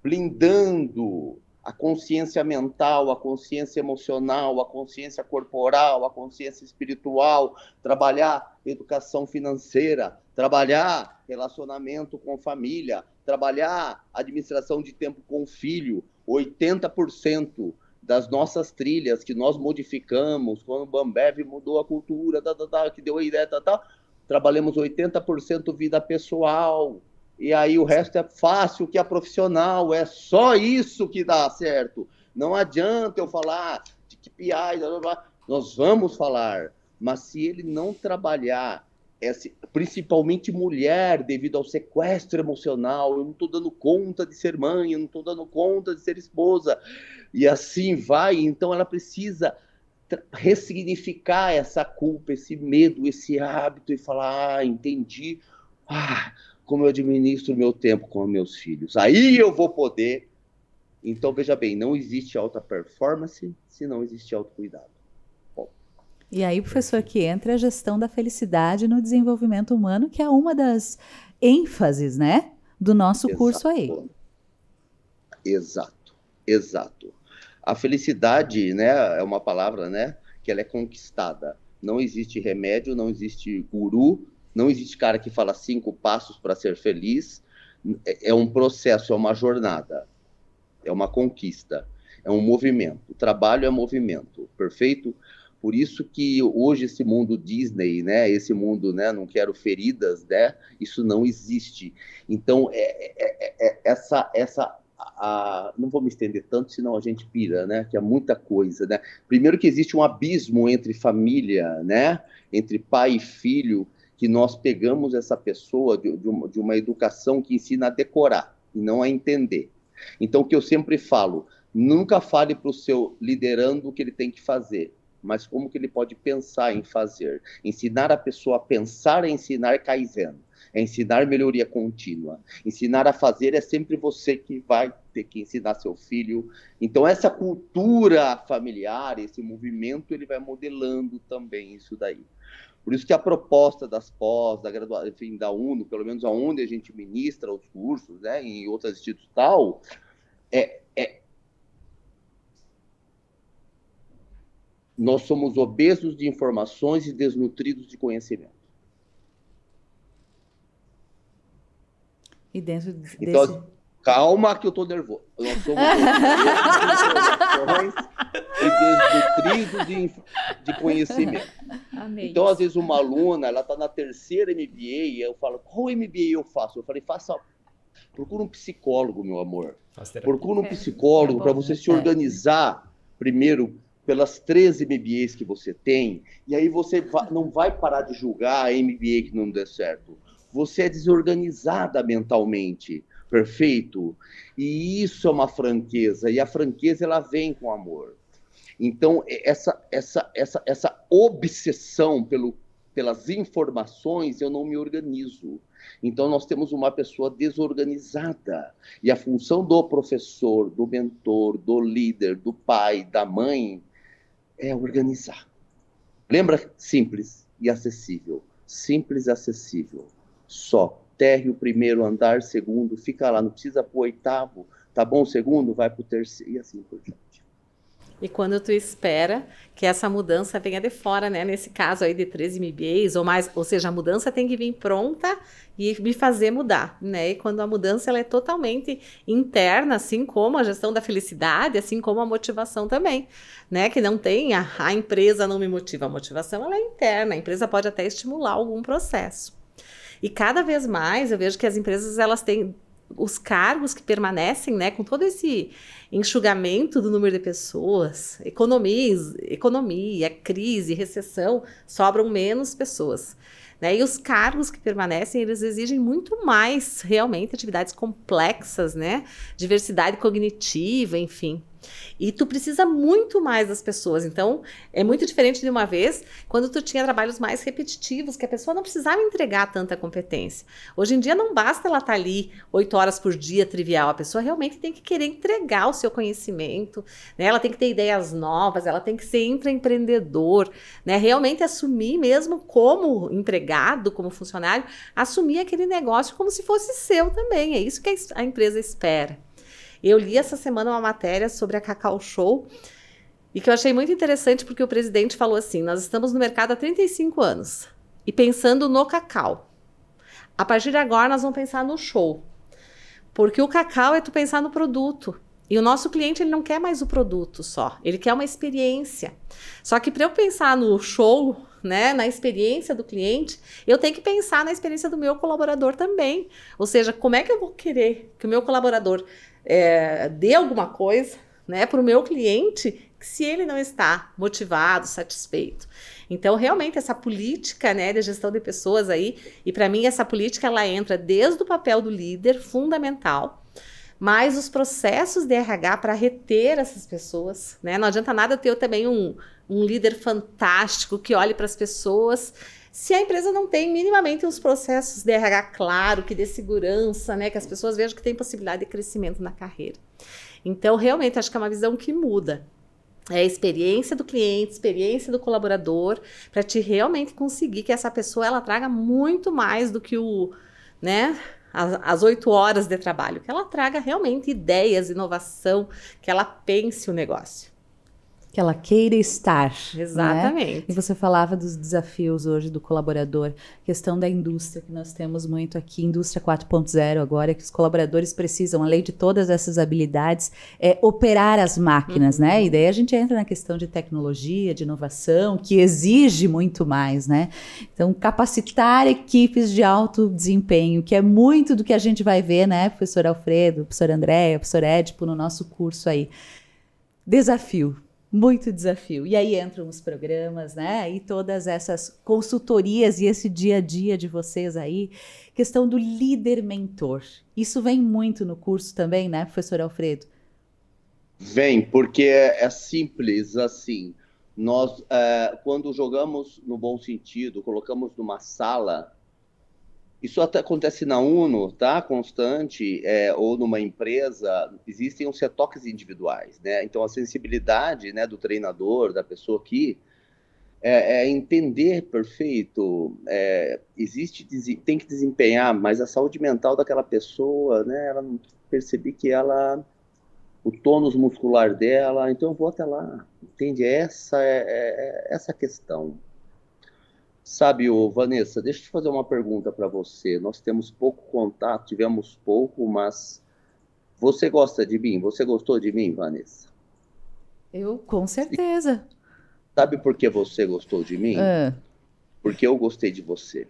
blindando a consciência mental, a consciência emocional, a consciência corporal, a consciência espiritual, trabalhar educação financeira, trabalhar relacionamento com família, trabalhar administração de tempo com o filho. 80% das nossas trilhas que nós modificamos, quando o Bambev mudou a cultura, tá, tá, tá, que deu a ideia, tá, tá, trabalhamos 80% vida pessoal, e aí o resto é fácil, que é profissional, é só isso que dá certo. Não adianta eu falar de que piada, nós vamos falar, mas se ele não trabalhar, é principalmente mulher, devido ao sequestro emocional, eu não estou dando conta de ser mãe, eu não estou dando conta de ser esposa, e assim vai, então ela precisa ressignificar essa culpa, esse medo, esse hábito e falar, ah, entendi, ah, como eu administro meu tempo com meus filhos. Aí eu vou poder. Então, veja bem, não existe alta performance se não existe autocuidado. Bom. E aí, professor, que entra a gestão da felicidade no desenvolvimento humano, que é uma das ênfases, né, do nosso exato. curso aí. Exato, exato. A felicidade, né, é uma palavra, né, que ela é conquistada. Não existe remédio, não existe guru, não existe cara que fala cinco passos para ser feliz. É, é um processo, é uma jornada, é uma conquista, é um movimento. O trabalho é movimento, perfeito? Por isso que hoje esse mundo Disney, né, esse mundo, né, não quero feridas, né, isso não existe. Então é, é, é, é essa essa a, não vou me estender tanto, senão a gente pira, né? Que é muita coisa, né? Primeiro que existe um abismo entre família, né? Entre pai e filho, que nós pegamos essa pessoa de, de, uma, de uma educação que ensina a decorar e não a entender. Então, o que eu sempre falo, nunca fale para o seu liderando o que ele tem que fazer, mas como que ele pode pensar em fazer. Ensinar a pessoa a pensar é ensinar Kaizen, é ensinar melhoria contínua. Ensinar a fazer é sempre você que vai ter que ensinar seu filho. Então essa cultura familiar, esse movimento, ele vai modelando também isso daí. Por isso que a proposta das pós, da graduação, enfim, da UNO, pelo menos aonde a gente ministra os cursos, né, em outras institutos tal, é, é nós somos obesos de informações e desnutridos de conhecimento. E dentro então, desse... Então, calma que eu tô nervoso. Nós somos obesos de informações e desnutridos de, de conhecimento. Amei então, às vezes, uma aluna, ela está na terceira MBA, e eu falo, qual MBA eu faço? Eu falei, faça. Procura um psicólogo, meu amor. Procura um é. psicólogo é. Tá para você se organizar primeiro pelas três MBAs que você tem, e aí você não vai parar de julgar a MBA que não deu certo. Você é desorganizada mentalmente, perfeito? E isso é uma franqueza, e a franqueza ela vem com amor. Então, essa, essa, essa, essa obsessão pelo, pelas informações, eu não me organizo. Então, nós temos uma pessoa desorganizada. E a função do professor, do mentor, do líder, do pai, da mãe, é organizar. Lembra? Simples e acessível. Simples e acessível. Só. Terre o primeiro andar, segundo, fica lá, não precisa para o oitavo, tá bom? Segundo, vai para o terceiro, e assim por diante. E quando tu espera que essa mudança venha de fora, né? Nesse caso aí de 13 MBAs ou mais, ou seja, a mudança tem que vir pronta e me fazer mudar, né? E quando a mudança ela é totalmente interna, assim como a gestão da felicidade, assim como a motivação também, né? Que não tem a, ah, a empresa não me motiva, a motivação ela é interna, a empresa pode até estimular algum processo. E cada vez mais eu vejo que as empresas elas têm os cargos que permanecem, né, com todo esse enxugamento do número de pessoas, economia, economia, crise, recessão, sobram menos pessoas. Né? E os cargos que permanecem, eles exigem muito mais, realmente, atividades complexas, né? Diversidade cognitiva, enfim. E tu precisa muito mais das pessoas. Então, é muito diferente de uma vez, quando tu tinha trabalhos mais repetitivos, que a pessoa não precisava entregar tanta competência. Hoje em dia, não basta ela estar tá ali oito horas por dia, trivial. A pessoa realmente tem que querer entregar o seu conhecimento, né? ela tem que ter ideias novas, ela tem que ser empreendedor, né? realmente assumir mesmo como empregado, como funcionário, assumir aquele negócio como se fosse seu também. É isso que a empresa espera. Eu li essa semana uma matéria sobre a Cacau Show e que eu achei muito interessante porque o presidente falou assim: nós estamos no mercado há 35 anos e pensando no cacau. A partir de agora nós vamos pensar no show. Porque o cacau é tu pensar no produto. E o nosso cliente ele não quer mais o produto só, ele quer uma experiência. Só que para eu pensar no show, né, na experiência do cliente, eu tenho que pensar na experiência do meu colaborador também. Ou seja, como é que eu vou querer que o meu colaborador é, dê alguma coisa né, para o meu cliente se ele não está motivado, satisfeito. Então, realmente, essa política né, de gestão de pessoas aí, e para mim, essa política ela entra desde o papel do líder, fundamental, mas os processos de RH para reter essas pessoas. Né? Não adianta nada ter também um, um líder fantástico que olhe para as pessoas se a empresa não tem minimamente os processos de RH claro, que dê segurança, né, que as pessoas vejam que tem possibilidade de crescimento na carreira. Então, realmente, acho que é uma visão que muda. É a experiência do cliente, experiência do colaborador, para te realmente conseguir que essa pessoa ela traga muito mais do que o, né, as oito horas de trabalho, que ela traga realmente ideias, inovação, que ela pense o negócio que ela queira estar. Né? Exatamente. Né? E você falava dos desafios hoje do colaborador, questão da indústria que nós temos muito aqui, indústria 4.0 agora, que os colaboradores precisam, além de todas essas habilidades, é, operar as máquinas, né? uhum. né? E daí a gente entra na questão de tecnologia, de inovação, que exige muito mais, né? Então, capacitar equipes de alto desempenho, que é muito do que a gente vai ver, né, professor Alfredo, professor Andréia, professor Edipo, no nosso curso aí. Desafio muito desafio. E aí entram os programas, né? E todas essas consultorias e esse dia a dia de vocês aí. Questão do líder mentor. Isso vem muito no curso também, né, professor Alfredo? Vem, porque é, é simples assim. Nós, é, quando jogamos no bom sentido, colocamos numa sala isso até acontece na Uno, tá? Constante, é, ou numa empresa, existem os retoques individuais, né? Então, a sensibilidade né, do treinador, da pessoa aqui, é, é entender perfeito, é, existe, tem que desempenhar, mas a saúde mental daquela pessoa, né? Ela percebi que ela, o tônus muscular dela, então eu vou até lá, entende? Essa é, é, é essa questão. Sabe, ô, Vanessa, deixa eu fazer uma pergunta para você. Nós temos pouco contato, tivemos pouco, mas você gosta de mim? Você gostou de mim, Vanessa? Eu, com certeza. E sabe por que você gostou de mim? Ah. Porque eu gostei de você.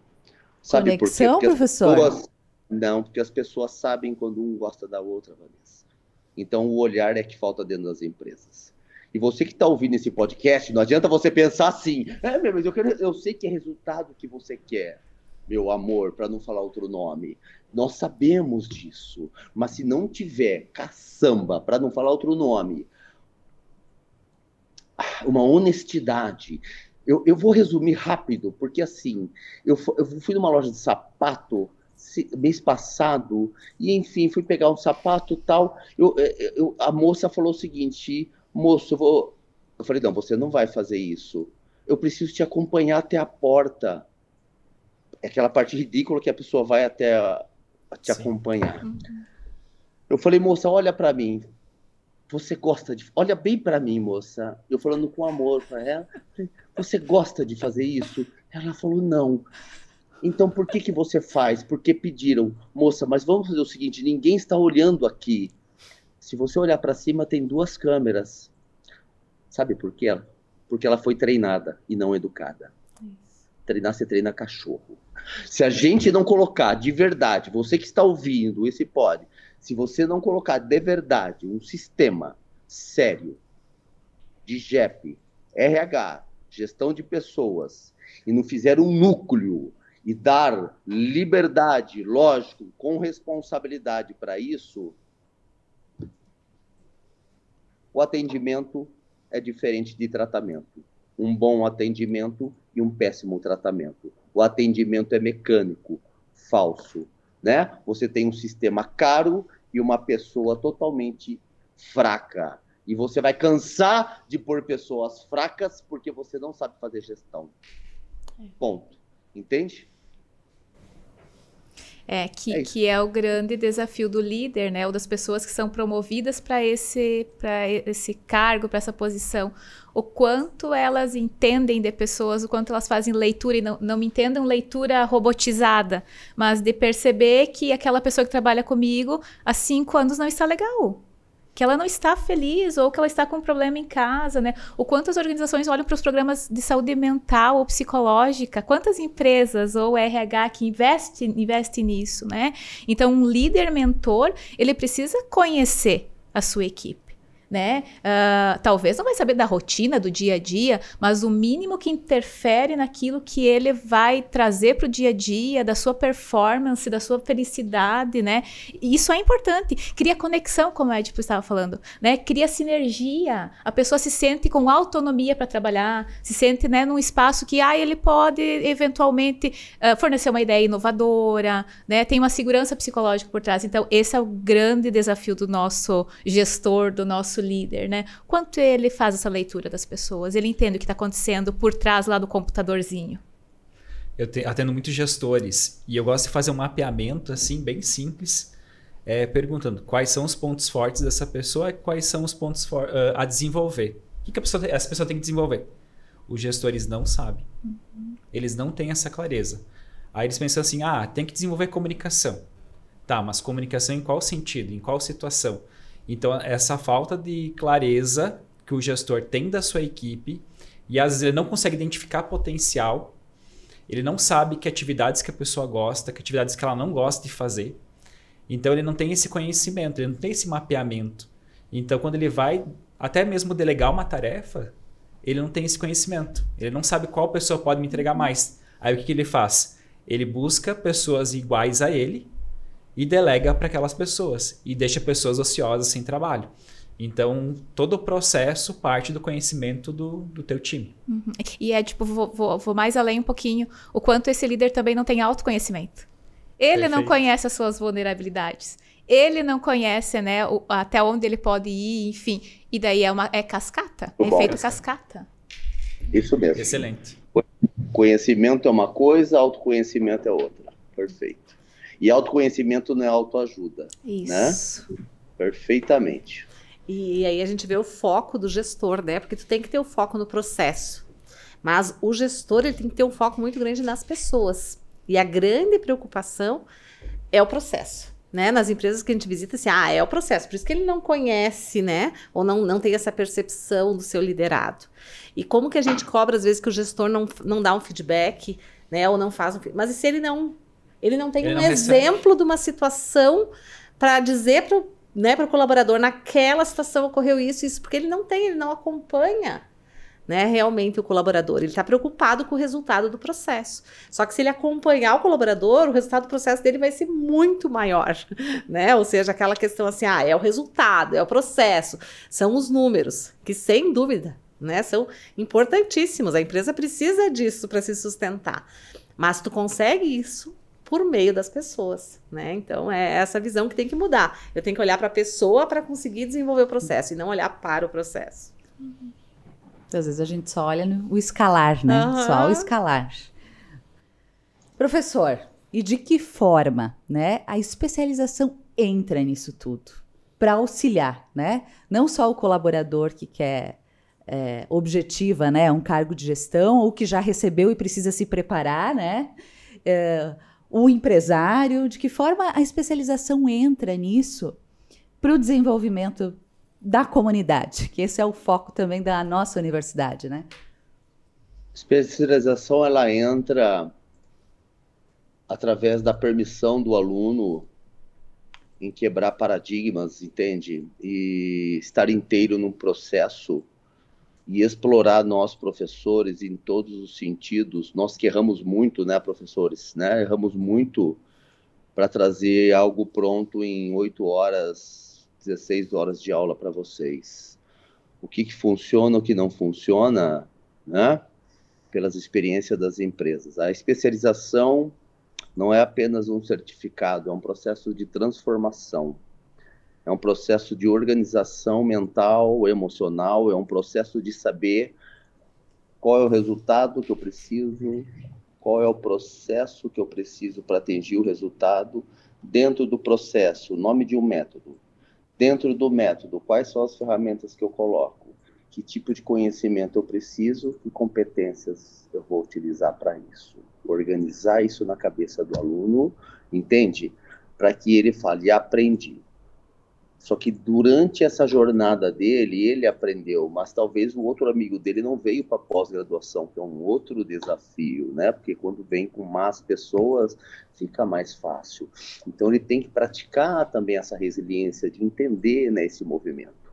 Sabe Conexão, por quê? Porque professor? Pessoas... Não, porque as pessoas sabem quando um gosta da outra, Vanessa. Então, o olhar é que falta dentro das empresas. E você que está ouvindo esse podcast, não adianta você pensar assim, é, mas eu, quero, eu sei que é resultado que você quer, meu amor, para não falar outro nome. Nós sabemos disso, mas se não tiver caçamba, para não falar outro nome, ah, uma honestidade. Eu, eu vou resumir rápido, porque assim, eu, eu fui numa loja de sapato mês passado e enfim fui pegar um sapato tal eu, eu a moça falou o seguinte moço, eu vou. Eu falei, não, você não vai fazer isso. Eu preciso te acompanhar até a porta. É aquela parte ridícula que a pessoa vai até a, a te Sim. acompanhar. Uhum. Eu falei, moça, olha para mim. Você gosta de. Olha bem para mim, moça. Eu falando com amor para ela. Você gosta de fazer isso? Ela falou, não. Então por que, que você faz? Porque pediram, moça, mas vamos fazer o seguinte: ninguém está olhando aqui. Se você olhar para cima, tem duas câmeras. Sabe por quê? Porque ela foi treinada e não educada. Isso. Treinar, você treina cachorro. Se a gente não colocar de verdade, você que está ouvindo esse pode. se você não colocar de verdade um sistema sério de GEP, RH, gestão de pessoas, e não fizer um núcleo e dar liberdade, lógico, com responsabilidade para isso, o atendimento é diferente de tratamento. Um bom atendimento e um péssimo tratamento. O atendimento é mecânico, falso, né? Você tem um sistema caro e uma pessoa totalmente fraca. E você vai cansar de pôr pessoas fracas porque você não sabe fazer gestão. É. Ponto. Entende? É, que, é que é o grande desafio do líder, né? Ou das pessoas que são promovidas para esse, esse cargo, para essa posição. O quanto elas entendem de pessoas, o quanto elas fazem leitura, e não, não entendam leitura robotizada, mas de perceber que aquela pessoa que trabalha comigo há cinco anos não está legal que ela não está feliz ou que ela está com um problema em casa, né? O quanto as organizações olham para os programas de saúde mental ou psicológica, quantas empresas ou RH que investem investe nisso, né? Então, um líder mentor, ele precisa conhecer a sua equipe né? Uh, talvez não vai saber da rotina, do dia a dia, mas o mínimo que interfere naquilo que ele vai trazer para o dia a dia, da sua performance, da sua felicidade, né? isso é importante. Cria conexão, como a Edipo estava falando, né? Cria sinergia. A pessoa se sente com autonomia para trabalhar, se sente né, num espaço que ah, ele pode eventualmente uh, fornecer uma ideia inovadora, né? Tem uma segurança psicológica por trás. Então, esse é o grande desafio do nosso gestor, do nosso líder, né? Quanto ele faz essa leitura das pessoas? Ele entende o que está acontecendo por trás lá do computadorzinho? Eu te, atendo muitos gestores e eu gosto de fazer um mapeamento assim bem simples, é, perguntando quais são os pontos fortes dessa pessoa e quais são os pontos for, uh, a desenvolver. O que, que a pessoa, essa pessoa tem que desenvolver? Os gestores não sabem. Uhum. Eles não têm essa clareza. Aí eles pensam assim: ah, tem que desenvolver comunicação. Tá, mas comunicação em qual sentido? Em qual situação? Então, essa falta de clareza que o gestor tem da sua equipe, e às vezes ele não consegue identificar potencial, ele não sabe que atividades que a pessoa gosta, que atividades que ela não gosta de fazer. Então, ele não tem esse conhecimento, ele não tem esse mapeamento. Então, quando ele vai até mesmo delegar uma tarefa, ele não tem esse conhecimento. Ele não sabe qual pessoa pode me entregar mais. Aí, o que, que ele faz? Ele busca pessoas iguais a ele e delega para aquelas pessoas e deixa pessoas ociosas sem trabalho. Então, todo o processo parte do conhecimento do, do teu time. Uhum. E é tipo, vou, vou, vou, mais além um pouquinho, o quanto esse líder também não tem autoconhecimento. Ele Perfeito. não conhece as suas vulnerabilidades. Ele não conhece, né, o, até onde ele pode ir, enfim. E daí é uma é cascata, Muito é efeito cascata. Isso mesmo. Excelente. Conhecimento é uma coisa, autoconhecimento é outra. Perfeito. E autoconhecimento não é autoajuda. Né? Isso. Né? Perfeitamente. E aí a gente vê o foco do gestor, né? Porque tu tem que ter o foco no processo. Mas o gestor ele tem que ter um foco muito grande nas pessoas. E a grande preocupação é o processo. Né? Nas empresas que a gente visita, assim, ah, é o processo. Por isso que ele não conhece, né? Ou não, não tem essa percepção do seu liderado. E como que a gente cobra, às vezes, que o gestor não, não dá um feedback, né? Ou não faz um Mas e se ele não ele não tem ele um não exemplo recebe. de uma situação para dizer para né, o colaborador, naquela situação ocorreu isso, isso, porque ele não tem, ele não acompanha né, realmente o colaborador. Ele está preocupado com o resultado do processo. Só que se ele acompanhar o colaborador, o resultado do processo dele vai ser muito maior, né? Ou seja, aquela questão assim, ah, é o resultado, é o processo, são os números que sem dúvida, né, são importantíssimos. A empresa precisa disso para se sustentar. Mas tu consegue isso por meio das pessoas, né? Então é essa visão que tem que mudar. Eu tenho que olhar para a pessoa para conseguir desenvolver o processo e não olhar para o processo. Uhum. Às vezes a gente só olha no, escalar, né? Uhum. Só o escalar. Professor, e de que forma, né, a especialização entra nisso tudo para auxiliar, né? Não só o colaborador que quer é, objetiva, né, um cargo de gestão ou que já recebeu e precisa se preparar, né? É, o empresário, de que forma a especialização entra nisso para o desenvolvimento da comunidade, que esse é o foco também da nossa universidade, né? Especialização ela entra através da permissão do aluno em quebrar paradigmas, entende? E estar inteiro num processo e explorar nós professores em todos os sentidos. Nós que erramos muito, né, professores, né? Erramos muito para trazer algo pronto em 8 horas, 16 horas de aula para vocês. O que, que funciona, o que não funciona, né? Pelas experiências das empresas. A especialização não é apenas um certificado, é um processo de transformação é um processo de organização mental, emocional, é um processo de saber qual é o resultado que eu preciso, qual é o processo que eu preciso para atingir o resultado, dentro do processo, nome de um método. Dentro do método, quais são as ferramentas que eu coloco? Que tipo de conhecimento eu preciso? Que competências eu vou utilizar para isso? Organizar isso na cabeça do aluno, entende? Para que ele fale, aprendi. Só que durante essa jornada dele, ele aprendeu, mas talvez o outro amigo dele não veio para pós-graduação, que é um outro desafio, né? Porque quando vem com más pessoas, fica mais fácil. Então ele tem que praticar também essa resiliência de entender né, esse movimento.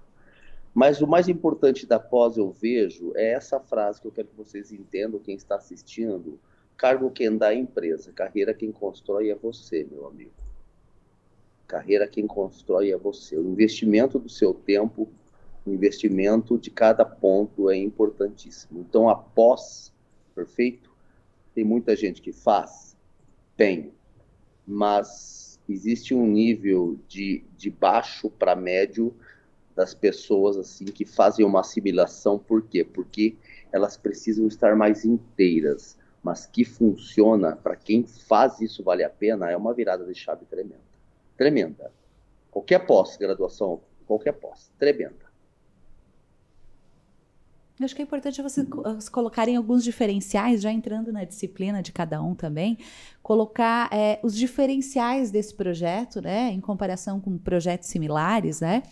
Mas o mais importante da pós, eu vejo, é essa frase que eu quero que vocês entendam, quem está assistindo. Cargo quem dá é a empresa, carreira quem constrói é você, meu amigo. Carreira quem constrói é você. O investimento do seu tempo, o investimento de cada ponto é importantíssimo. Então, após, perfeito? Tem muita gente que faz? Tem. Mas existe um nível de, de baixo para médio das pessoas assim que fazem uma assimilação, por quê? Porque elas precisam estar mais inteiras, mas que funciona para quem faz isso vale a pena é uma virada de chave tremenda tremenda. Qualquer pós-graduação, qualquer pós, tremenda. Eu acho que é importante vocês ah, colocarem alguns diferenciais, já entrando na disciplina de cada um também, colocar é, os diferenciais desse projeto, né, em comparação com projetos similares, né?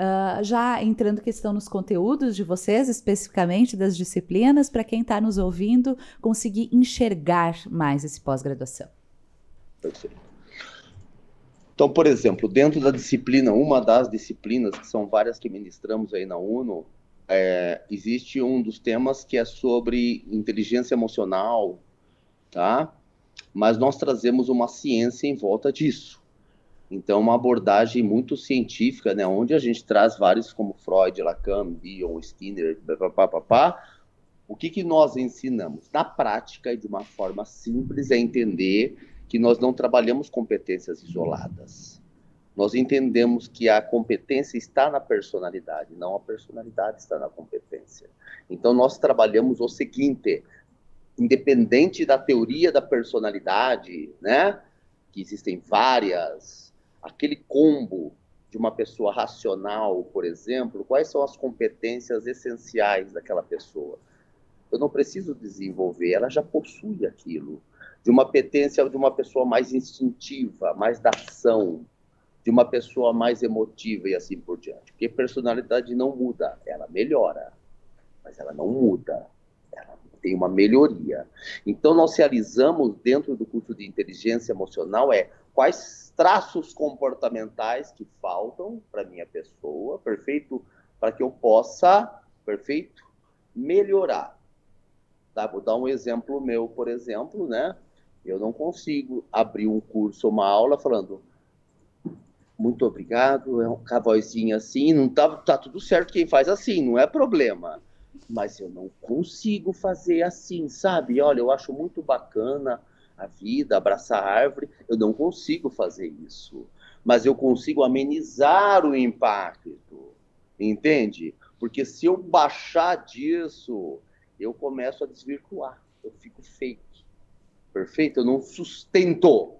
Uh, já entrando questão nos conteúdos de vocês, especificamente das disciplinas, para quem está nos ouvindo conseguir enxergar mais esse pós-graduação. Perfeito. Então, por exemplo, dentro da disciplina, uma das disciplinas, que são várias que ministramos aí na UNO, é, existe um dos temas que é sobre inteligência emocional, tá? Mas nós trazemos uma ciência em volta disso. Então, uma abordagem muito científica, né? Onde a gente traz vários como Freud, Lacan, Bion, Skinner, papapá. O que, que nós ensinamos? Na prática, de uma forma simples, é entender que nós não trabalhamos competências isoladas. Nós entendemos que a competência está na personalidade, não a personalidade está na competência. Então nós trabalhamos o seguinte: independente da teoria da personalidade, né, que existem várias, aquele combo de uma pessoa racional, por exemplo, quais são as competências essenciais daquela pessoa? Eu não preciso desenvolver, ela já possui aquilo de uma petência de uma pessoa mais instintiva, mais da ação, de uma pessoa mais emotiva e assim por diante. Porque personalidade não muda, ela melhora, mas ela não muda, ela tem uma melhoria. Então, nós realizamos dentro do curso de inteligência emocional é quais traços comportamentais que faltam para minha pessoa, perfeito, para que eu possa, perfeito, melhorar. Tá? Vou dar um exemplo meu, por exemplo, né? Eu não consigo abrir um curso, uma aula falando muito obrigado, é uma vozinha assim, não tá, tá tudo certo quem faz assim, não é problema. Mas eu não consigo fazer assim, sabe? Olha, eu acho muito bacana a vida, abraçar a árvore, eu não consigo fazer isso. Mas eu consigo amenizar o impacto, entende? Porque se eu baixar disso, eu começo a desvirtuar, eu fico feio perfeito? Eu não sustento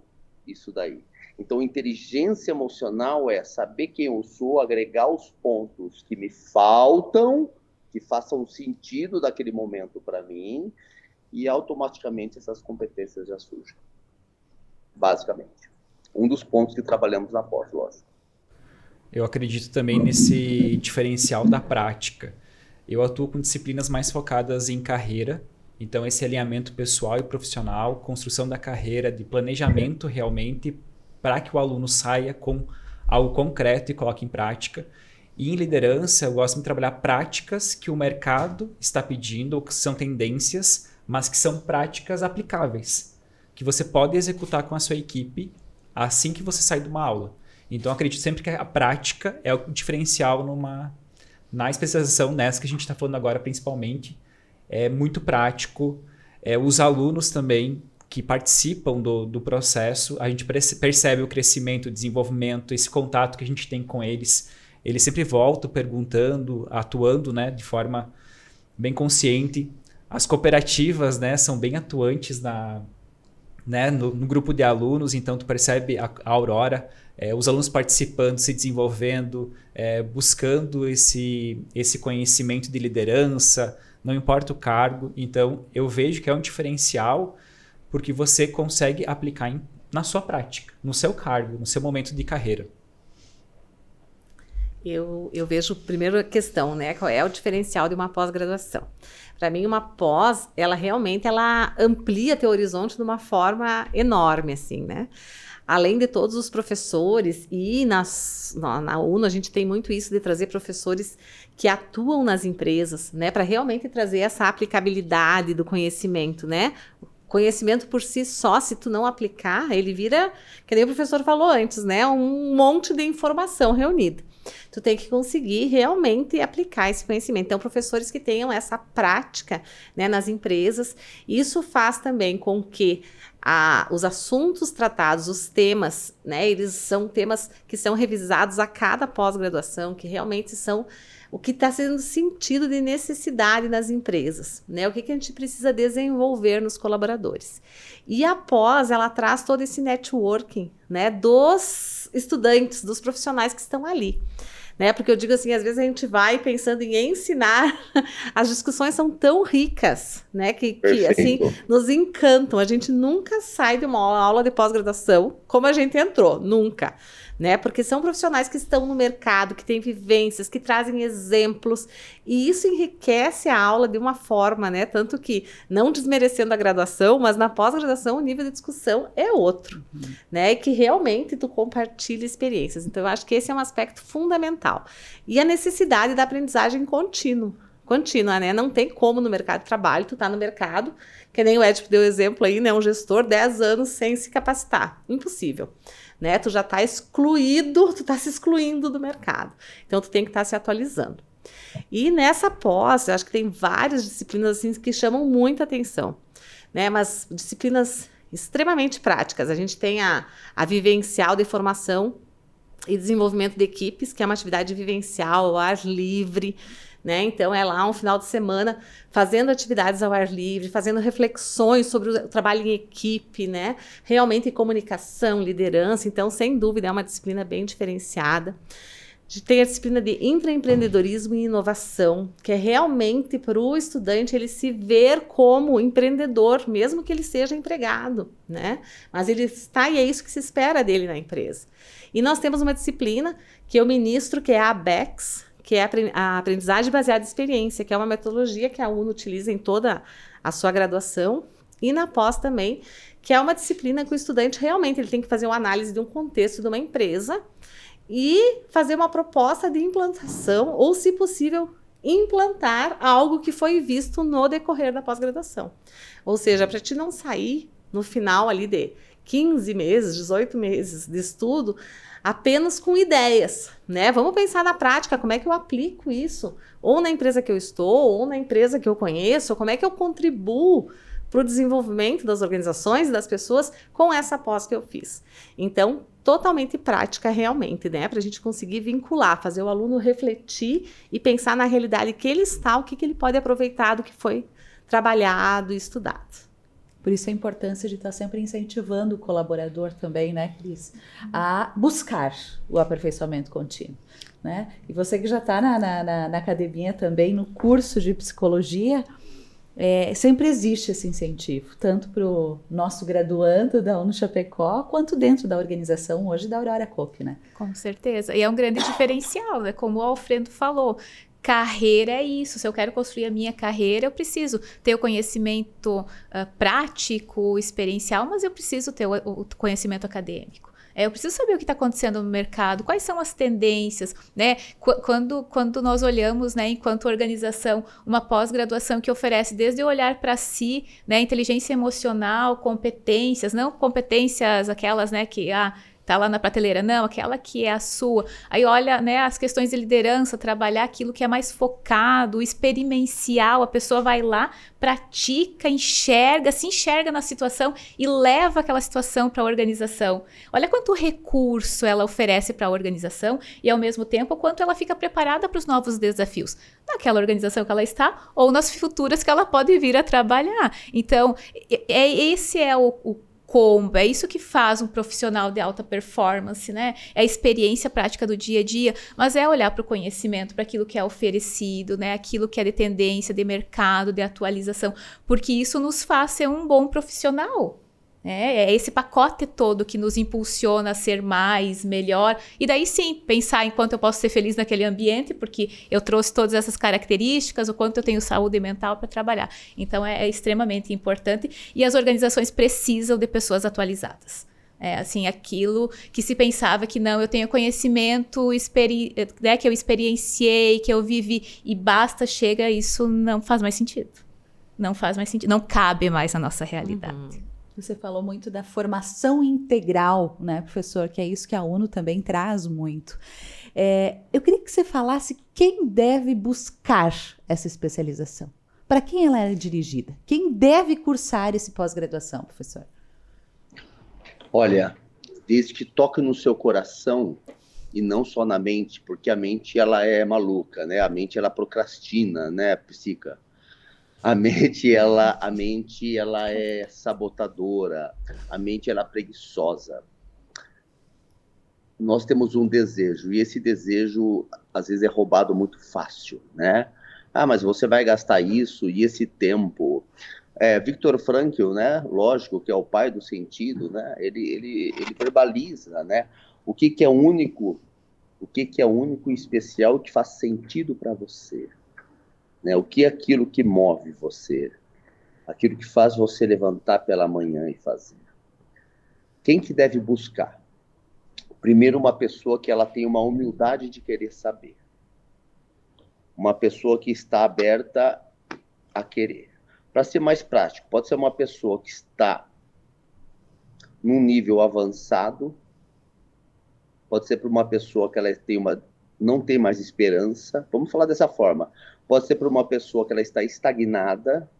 isso daí. Então, inteligência emocional é saber quem eu sou, agregar os pontos que me faltam, que façam sentido daquele momento para mim, e automaticamente essas competências já surgem. Basicamente. Um dos pontos que trabalhamos na pós, lógico. Eu acredito também nesse diferencial da prática. Eu atuo com disciplinas mais focadas em carreira, então, esse alinhamento pessoal e profissional, construção da carreira, de planejamento realmente para que o aluno saia com algo concreto e coloque em prática. E em liderança, eu gosto de trabalhar práticas que o mercado está pedindo, ou que são tendências, mas que são práticas aplicáveis, que você pode executar com a sua equipe assim que você sai de uma aula. Então, acredito sempre que a prática é o diferencial numa, na especialização nessa que a gente está falando agora, principalmente, é muito prático. É, os alunos também que participam do, do processo, a gente percebe o crescimento, o desenvolvimento, esse contato que a gente tem com eles. Eles sempre voltam perguntando, atuando né, de forma bem consciente. As cooperativas né, são bem atuantes na, né, no, no grupo de alunos, então tu percebe a, a Aurora, é, os alunos participando, se desenvolvendo, é, buscando esse, esse conhecimento de liderança, não importa o cargo. Então, eu vejo que é um diferencial porque você consegue aplicar em, na sua prática, no seu cargo, no seu momento de carreira. Eu, eu vejo, primeiro, a questão, né? Qual é o diferencial de uma pós-graduação? Para mim, uma pós, ela realmente ela amplia teu horizonte de uma forma enorme, assim, né? além de todos os professores, e nas, na, na UNO a gente tem muito isso de trazer professores que atuam nas empresas, né, para realmente trazer essa aplicabilidade do conhecimento, né? Conhecimento por si só, se tu não aplicar, ele vira, que nem o professor falou antes, né, um monte de informação reunida. Tu tem que conseguir realmente aplicar esse conhecimento. Então, professores que tenham essa prática né, nas empresas, isso faz também com que a, os assuntos tratados, os temas, né? Eles são temas que são revisados a cada pós-graduação, que realmente são o que está sendo sentido de necessidade nas empresas, né? O que, que a gente precisa desenvolver nos colaboradores. E a pós, ela traz todo esse networking, né? Dos estudantes, dos profissionais que estão ali né? Porque eu digo assim, às vezes a gente vai pensando em ensinar, as discussões são tão ricas, né? Que, que assim, nos encantam. A gente nunca sai de uma aula de pós-graduação como a gente entrou, nunca né? Porque são profissionais que estão no mercado, que têm vivências, que trazem exemplos, e isso enriquece a aula de uma forma, né? Tanto que, não desmerecendo a graduação, mas na pós-graduação o nível de discussão é outro, uhum. né? E que realmente tu compartilha experiências. Então, eu acho que esse é um aspecto fundamental. E a necessidade da aprendizagem contínua contínua, né? Não tem como no mercado de trabalho, tu tá no mercado, que nem o Edipo deu exemplo aí, né? Um gestor 10 anos sem se capacitar. Impossível né? Tu já está excluído, tu está se excluindo do mercado. Então tu tem que estar tá se atualizando. E nessa pós, eu acho que tem várias disciplinas assim que chamam muita atenção, né? Mas disciplinas extremamente práticas. A gente tem a, a vivencial de formação e desenvolvimento de equipes, que é uma atividade vivencial, ao ar livre, né? Então, é lá um final de semana fazendo atividades ao ar livre, fazendo reflexões sobre o trabalho em equipe, né? Realmente em comunicação, liderança. Então, sem dúvida, é uma disciplina bem diferenciada. Tem a disciplina de intraempreendedorismo e inovação, que é realmente para o estudante ele se ver como empreendedor, mesmo que ele seja empregado, né? Mas ele está e é isso que se espera dele na empresa. E nós temos uma disciplina que eu ministro, que é a ABEX, que é a aprendizagem baseada em experiência, que é uma metodologia que a UNO utiliza em toda a sua graduação e na pós também, que é uma disciplina que o estudante realmente ele tem que fazer uma análise de um contexto de uma empresa e fazer uma proposta de implantação ou, se possível, implantar algo que foi visto no decorrer da pós-graduação. Ou seja, para te não sair no final ali de 15 meses, 18 meses de estudo, apenas com ideias, né? Vamos pensar na prática, como é que eu aplico isso? Ou na empresa que eu estou, ou na empresa que eu conheço, como é que eu contribuo para o desenvolvimento das organizações e das pessoas com essa pós que eu fiz. Então, totalmente prática realmente, né? Para a gente conseguir vincular, fazer o aluno refletir e pensar na realidade que ele está, o que, que ele pode aproveitar do que foi trabalhado e estudado. Por isso a importância de estar sempre incentivando o colaborador também, né, Cris, a buscar o aperfeiçoamento contínuo. Né? E você que já está na, na, na, academia também, no curso de psicologia, é, sempre existe esse incentivo, tanto para o nosso graduando da UNO Chapecó, quanto dentro da organização hoje da Aurora Coop, né? Com certeza. E é um grande diferencial, né? Como o Alfredo falou, carreira é isso. Se eu quero construir a minha carreira, eu preciso ter o conhecimento uh, prático, experiencial, mas eu preciso ter o, o conhecimento acadêmico. É, eu preciso saber o que está acontecendo no mercado, quais são as tendências, né? Qu quando, quando nós olhamos, né, enquanto organização, uma pós-graduação que oferece desde o olhar para si, né, inteligência emocional, competências, não competências aquelas, né, que ah, tá lá na prateleira, não, aquela que é a sua. Aí olha, né, as questões de liderança, trabalhar aquilo que é mais focado, experimencial, a pessoa vai lá, pratica, enxerga, se enxerga na situação e leva aquela situação para a organização. Olha quanto recurso ela oferece para a organização e ao mesmo tempo quanto ela fica preparada para os novos desafios naquela organização que ela está ou nas futuras que ela pode vir a trabalhar. Então, é esse é o, o combo. É isso que faz um profissional de alta performance, né? É a experiência prática do dia a dia, mas é olhar para o conhecimento, para aquilo que é oferecido, né? Aquilo que é de tendência, de mercado, de atualização, porque isso nos faz ser um bom profissional. Né? É esse pacote todo que nos impulsiona a ser mais, melhor. E daí sim, pensar em quanto eu posso ser feliz naquele ambiente, porque eu trouxe todas essas características, o quanto eu tenho saúde mental para trabalhar. Então é, é, extremamente importante. E as organizações precisam de pessoas atualizadas. É, assim, aquilo que se pensava que não, eu tenho conhecimento, né, que eu experienciei, que eu vivi e basta, chega, isso não faz mais sentido. Não faz mais sentido, não cabe mais na nossa realidade. Uhum. Você falou muito da formação integral, né, professor? Que é isso que a ONU também traz muito. É, eu queria que você falasse quem deve buscar essa especialização. Para quem ela é dirigida? Quem deve cursar esse pós-graduação, professor? Olha, desde que toque no seu coração e não só na mente, porque a mente ela é maluca, né? A mente ela procrastina, né, psica? a mente ela a mente ela é sabotadora a mente ela é preguiçosa nós temos um desejo e esse desejo às vezes é roubado muito fácil né ah mas você vai gastar isso e esse tempo é, Victor Frankl né lógico que é o pai do sentido né ele ele, ele verbaliza né o que que é único o que que é único e especial que faz sentido para você né? O que é aquilo que move você? Aquilo que faz você levantar pela manhã e fazer? Quem que deve buscar? Primeiro, uma pessoa que ela tem uma humildade de querer saber. Uma pessoa que está aberta a querer. Para ser mais prático, pode ser uma pessoa que está num nível avançado, pode ser para uma pessoa que ela tem uma, não tem mais esperança. Vamos falar dessa forma. Pode ser para uma pessoa que ela está estagnada,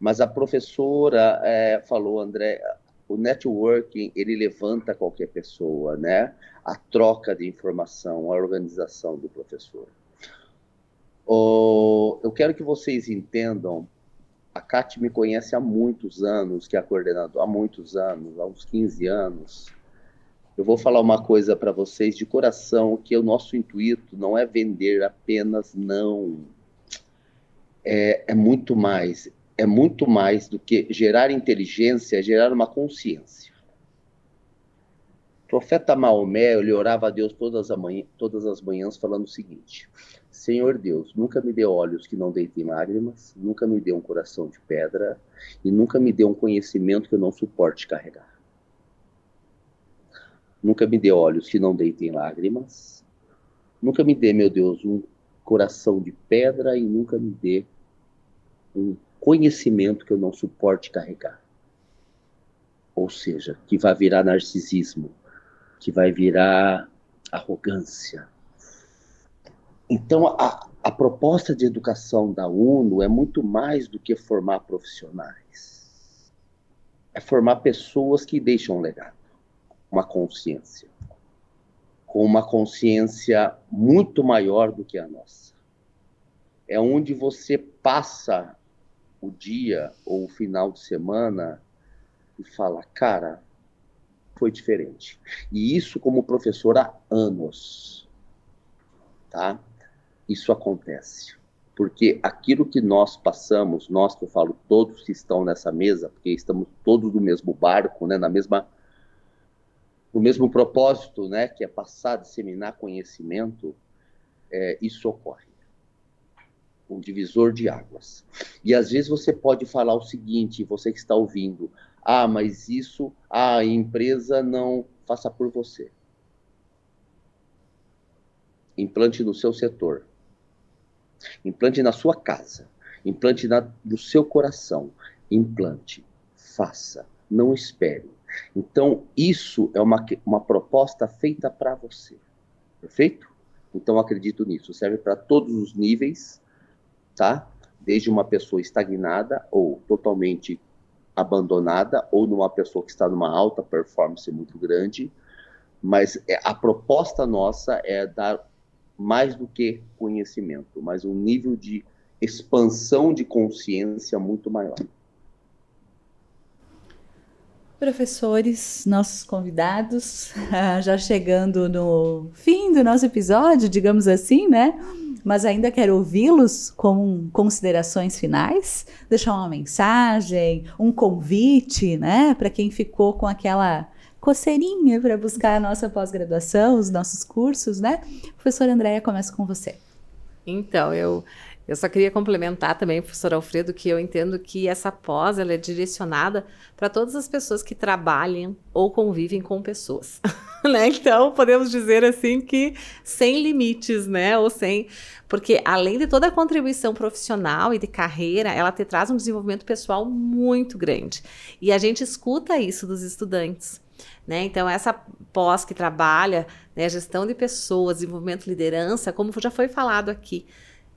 mas a professora é, falou, André, o networking ele levanta qualquer pessoa, né? A troca de informação, a organização do professor. Oh, eu quero que vocês entendam. A Cate me conhece há muitos anos, que é a coordenadora, há muitos anos, há uns 15 anos. Eu vou falar uma coisa para vocês de coração, que o nosso intuito não é vender apenas não é, é muito mais, é muito mais do que gerar inteligência, é gerar uma consciência. O profeta Maomé, ele orava a Deus todas, manhã, todas as manhãs falando o seguinte, Senhor Deus, nunca me dê olhos que não deitem lágrimas, nunca me dê um coração de pedra e nunca me dê um conhecimento que eu não suporte carregar. Nunca me dê olhos que não deitem lágrimas, nunca me dê, meu Deus, um coração de pedra e nunca me dê um conhecimento que eu não suporte carregar. Ou seja, que vai virar narcisismo, que vai virar arrogância. Então, a, a proposta de educação da UNO é muito mais do que formar profissionais. É formar pessoas que deixam um legado, uma consciência com uma consciência muito maior do que a nossa. É onde você passa o dia ou o final de semana e fala, cara, foi diferente. E isso como professor há anos, tá? Isso acontece. Porque aquilo que nós passamos, nós que eu falo, todos que estão nessa mesa, porque estamos todos no mesmo barco, né, na mesma o mesmo propósito, né, que é passar, disseminar conhecimento, é, isso ocorre. Um divisor de águas. E às vezes você pode falar o seguinte, você que está ouvindo, ah, mas isso a empresa não faça por você. Implante no seu setor. Implante na sua casa. Implante na, no seu coração. Implante. Faça. Não espere então, isso é uma, uma proposta feita para você. Perfeito? Então, acredito nisso. Serve para todos os níveis, tá? Desde uma pessoa estagnada ou totalmente abandonada, ou numa pessoa que está numa alta performance muito grande. Mas é, a proposta nossa é dar mais do que conhecimento, mas um nível de expansão de consciência muito maior professores, nossos convidados, já chegando no fim do nosso episódio, digamos assim, né? Mas ainda quero ouvi-los com considerações finais, deixar uma mensagem, um convite, né? Para quem ficou com aquela coceirinha para buscar a nossa pós-graduação, os nossos cursos, né? Professora Andréia, começa com você. Então, eu eu só queria complementar também, professor Alfredo, que eu entendo que essa pós ela é direcionada para todas as pessoas que trabalham ou convivem com pessoas. né? Então, podemos dizer assim que sem limites, né? Ou sem. Porque além de toda a contribuição profissional e de carreira, ela te traz um desenvolvimento pessoal muito grande. E a gente escuta isso dos estudantes. Né? Então, essa pós que trabalha né, gestão de pessoas, desenvolvimento liderança, como já foi falado aqui,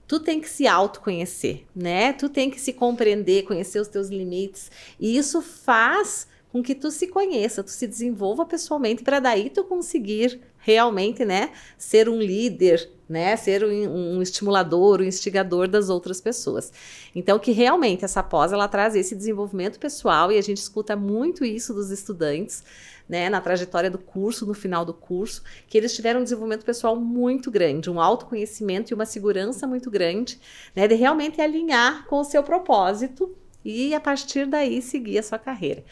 tu tem que se autoconhecer, né? Tu tem que se compreender, conhecer os teus limites. E isso faz com que tu se conheça, tu se desenvolva pessoalmente para daí tu conseguir realmente, né, ser um líder, né, ser um, um, estimulador, um instigador das outras pessoas. Então que realmente essa pós ela traz esse desenvolvimento pessoal e a gente escuta muito isso dos estudantes né, na trajetória do curso, no final do curso, que eles tiveram um desenvolvimento pessoal muito grande, um autoconhecimento e uma segurança muito grande, né, de realmente alinhar com o seu propósito e a partir daí seguir a sua carreira.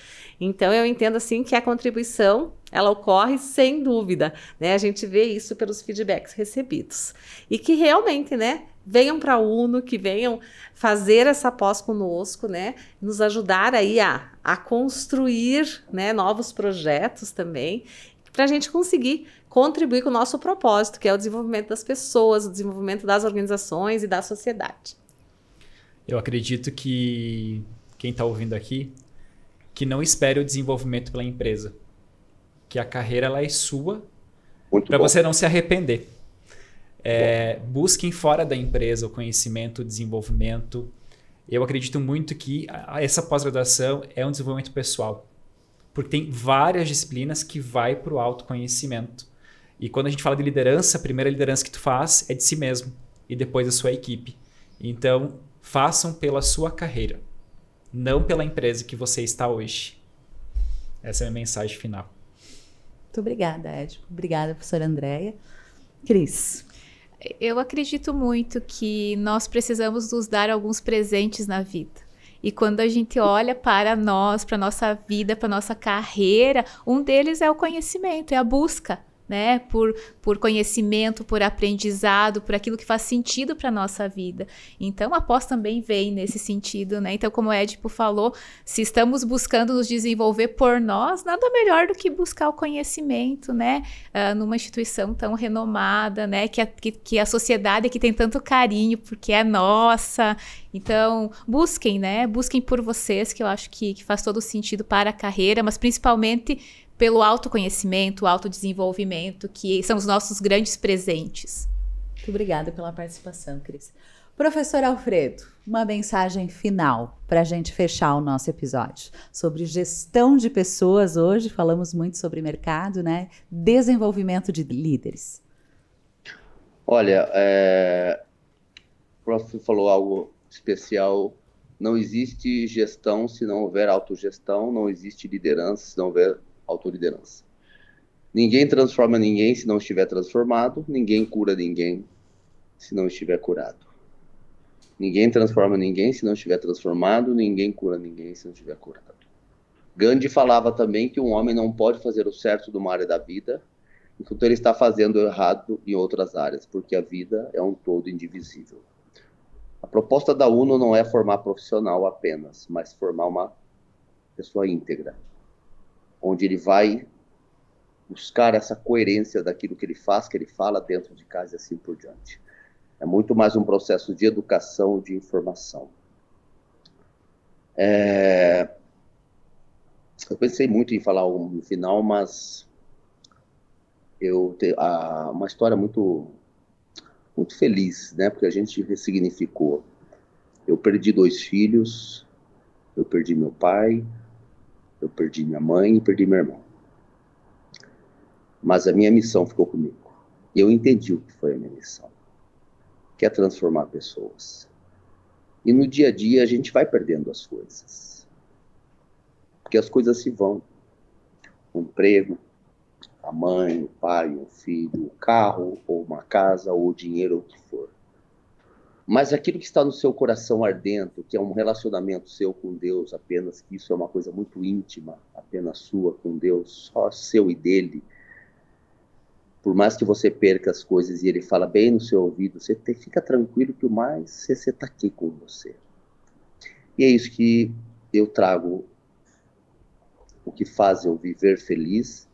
Então eu entendo assim que a contribuição ela ocorre sem dúvida, né? A gente vê isso pelos feedbacks recebidos e que realmente, né? Venham para a Uno, que venham fazer essa pós conosco, né? Nos ajudar aí a, a construir, né? Novos projetos também para a gente conseguir contribuir com o nosso propósito, que é o desenvolvimento das pessoas, o desenvolvimento das organizações e da sociedade. Eu acredito que quem está ouvindo aqui, que não espere o desenvolvimento pela empresa. Que a carreira ela é sua para você não se arrepender. É, busquem fora da empresa o conhecimento, o desenvolvimento. Eu acredito muito que essa pós-graduação é um desenvolvimento pessoal, porque tem várias disciplinas que vai para o autoconhecimento. E quando a gente fala de liderança, a primeira liderança que tu faz é de si mesmo e depois da sua equipe. Então, Façam pela sua carreira, não pela empresa que você está hoje. Essa é a minha mensagem final. Muito obrigada, Ed. Obrigada, professora Andréia. Cris. Eu acredito muito que nós precisamos nos dar alguns presentes na vida. E quando a gente olha para nós, para nossa vida, para nossa carreira, um deles é o conhecimento, é a busca né? Por, por conhecimento, por aprendizado, por aquilo que faz sentido para nossa vida. Então, a pós também vem nesse sentido, né? Então, como o Edipo falou, se estamos buscando nos desenvolver por nós, nada melhor do que buscar o conhecimento, né? Uh, numa instituição tão renomada, né? Que a, que, que a sociedade que tem tanto carinho, porque é nossa. Então, busquem, né? Busquem por vocês, que eu acho que, que faz todo sentido para a carreira, mas principalmente pelo autoconhecimento, autodesenvolvimento, que são os nossos grandes presentes. Muito obrigada pela participação, Cris. Professor Alfredo, uma mensagem final para a gente fechar o nosso episódio sobre gestão de pessoas. Hoje falamos muito sobre mercado, né? Desenvolvimento de líderes. Olha, é... o professor falou algo especial. Não existe gestão se não houver autogestão, não existe liderança se não houver autoliderança. Ninguém transforma ninguém se não estiver transformado, ninguém cura ninguém se não estiver curado. Ninguém transforma ninguém se não estiver transformado, ninguém cura ninguém se não estiver curado. Gandhi falava também que um homem não pode fazer o certo de uma área da vida enquanto ele está fazendo o errado em outras áreas, porque a vida é um todo indivisível. A proposta da UNO não é formar profissional apenas, mas formar uma pessoa íntegra onde ele vai buscar essa coerência daquilo que ele faz, que ele fala dentro de casa e assim por diante. É muito mais um processo de educação, de informação. É... Eu pensei muito em falar no final, mas eu tenho uma história muito muito feliz, né? Porque a gente ressignificou. Eu perdi dois filhos, eu perdi meu pai, eu perdi minha mãe e perdi meu irmão. Mas a minha missão ficou comigo. E eu entendi o que foi a minha missão, que é transformar pessoas. E no dia a dia a gente vai perdendo as coisas. Porque as coisas se vão. O emprego, a mãe, o pai, o filho, o carro, ou uma casa, ou o dinheiro, ou o que for. Mas aquilo que está no seu coração ardendo, que é um relacionamento seu com Deus apenas, que isso é uma coisa muito íntima, apenas sua com Deus, só seu e dele. Por mais que você perca as coisas e ele fala bem no seu ouvido, você te, fica tranquilo que o mais você está aqui com você. E é isso que eu trago. O que faz eu viver feliz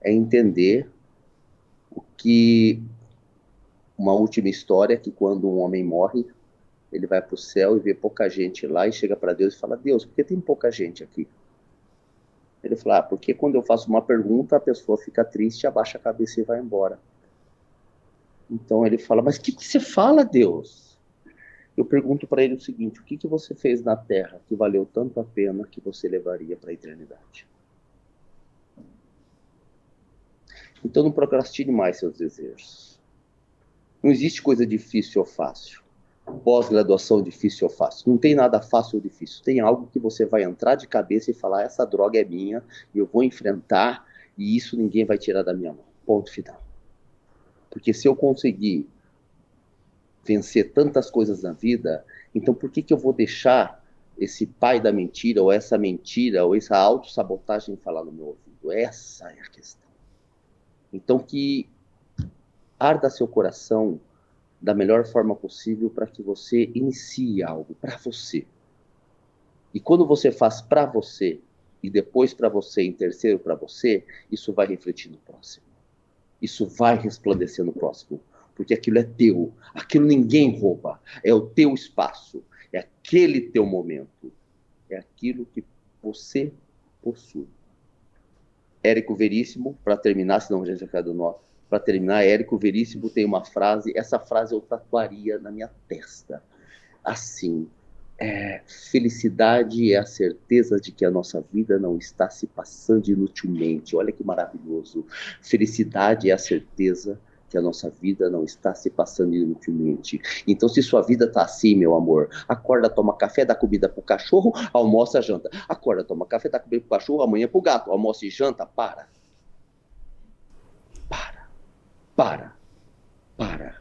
é entender o que uma última história que quando um homem morre, ele vai para o céu e vê pouca gente lá e chega para Deus e fala: Deus, por que tem pouca gente aqui? Ele fala: ah, porque quando eu faço uma pergunta, a pessoa fica triste, abaixa a cabeça e vai embora. Então ele fala: Mas o que, que você fala, Deus? Eu pergunto para ele o seguinte: O que, que você fez na terra que valeu tanto a pena que você levaria para a eternidade? Então não procrastine mais seus desejos não existe coisa difícil ou fácil. Pós-graduação difícil ou fácil. Não tem nada fácil ou difícil. Tem algo que você vai entrar de cabeça e falar: essa droga é minha, eu vou enfrentar e isso ninguém vai tirar da minha mão. Ponto final. Porque se eu conseguir vencer tantas coisas na vida, então por que, que eu vou deixar esse pai da mentira, ou essa mentira, ou essa autossabotagem falar no meu ouvido? Essa é a questão. Então que arda seu coração da melhor forma possível para que você inicie algo para você. E quando você faz para você e depois para você, em terceiro para você, isso vai refletir no próximo. Isso vai resplandecer no próximo, porque aquilo é teu, aquilo ninguém rouba, é o teu espaço, é aquele teu momento, é aquilo que você possui. Érico Veríssimo, para terminar, senão já gente já cai nosso para terminar, Érico Veríssimo tem uma frase, essa frase eu tatuaria na minha testa. Assim, é, felicidade é a certeza de que a nossa vida não está se passando inutilmente. Olha que maravilhoso. Felicidade é a certeza que a nossa vida não está se passando inutilmente. Então, se sua vida está assim, meu amor, acorda, toma café, dá comida pro cachorro, almoça, janta. Acorda, toma café, dá comida pro cachorro, amanhã pro gato, almoça e janta, para para, para,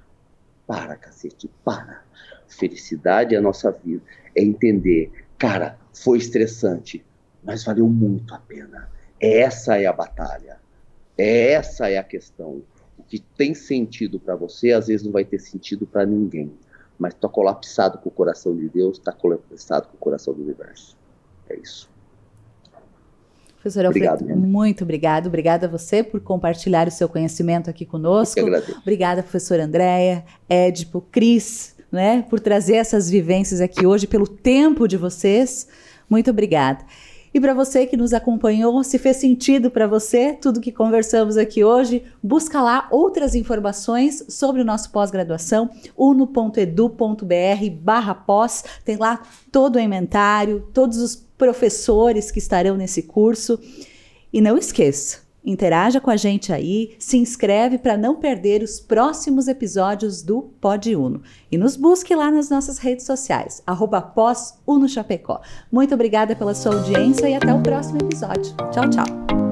para, cacete, para. Felicidade é a nossa vida, é entender, cara, foi estressante, mas valeu muito a pena. Essa é a batalha, essa é a questão. O que tem sentido para você, às vezes não vai ter sentido para ninguém, mas está colapsado com o coração de Deus, está colapsado com o coração do universo. É isso. Professor Alfredo, obrigado, muito obrigado. Obrigada a você por compartilhar o seu conhecimento aqui conosco. Obrigada, professor Andréia, Edipo, Cris, né, por trazer essas vivências aqui hoje, pelo tempo de vocês. Muito obrigada. E para você que nos acompanhou, se fez sentido para você tudo que conversamos aqui hoje, busca lá outras informações sobre o nosso pós-graduação, uno.edu.br barra pós, tem lá todo o inventário, todos os professores que estarão nesse curso. E não esqueça, Interaja com a gente aí, se inscreve para não perder os próximos episódios do Pod Uno e nos busque lá nas nossas redes sociais, arroba Muito obrigada pela sua audiência e até o próximo episódio. Tchau, tchau!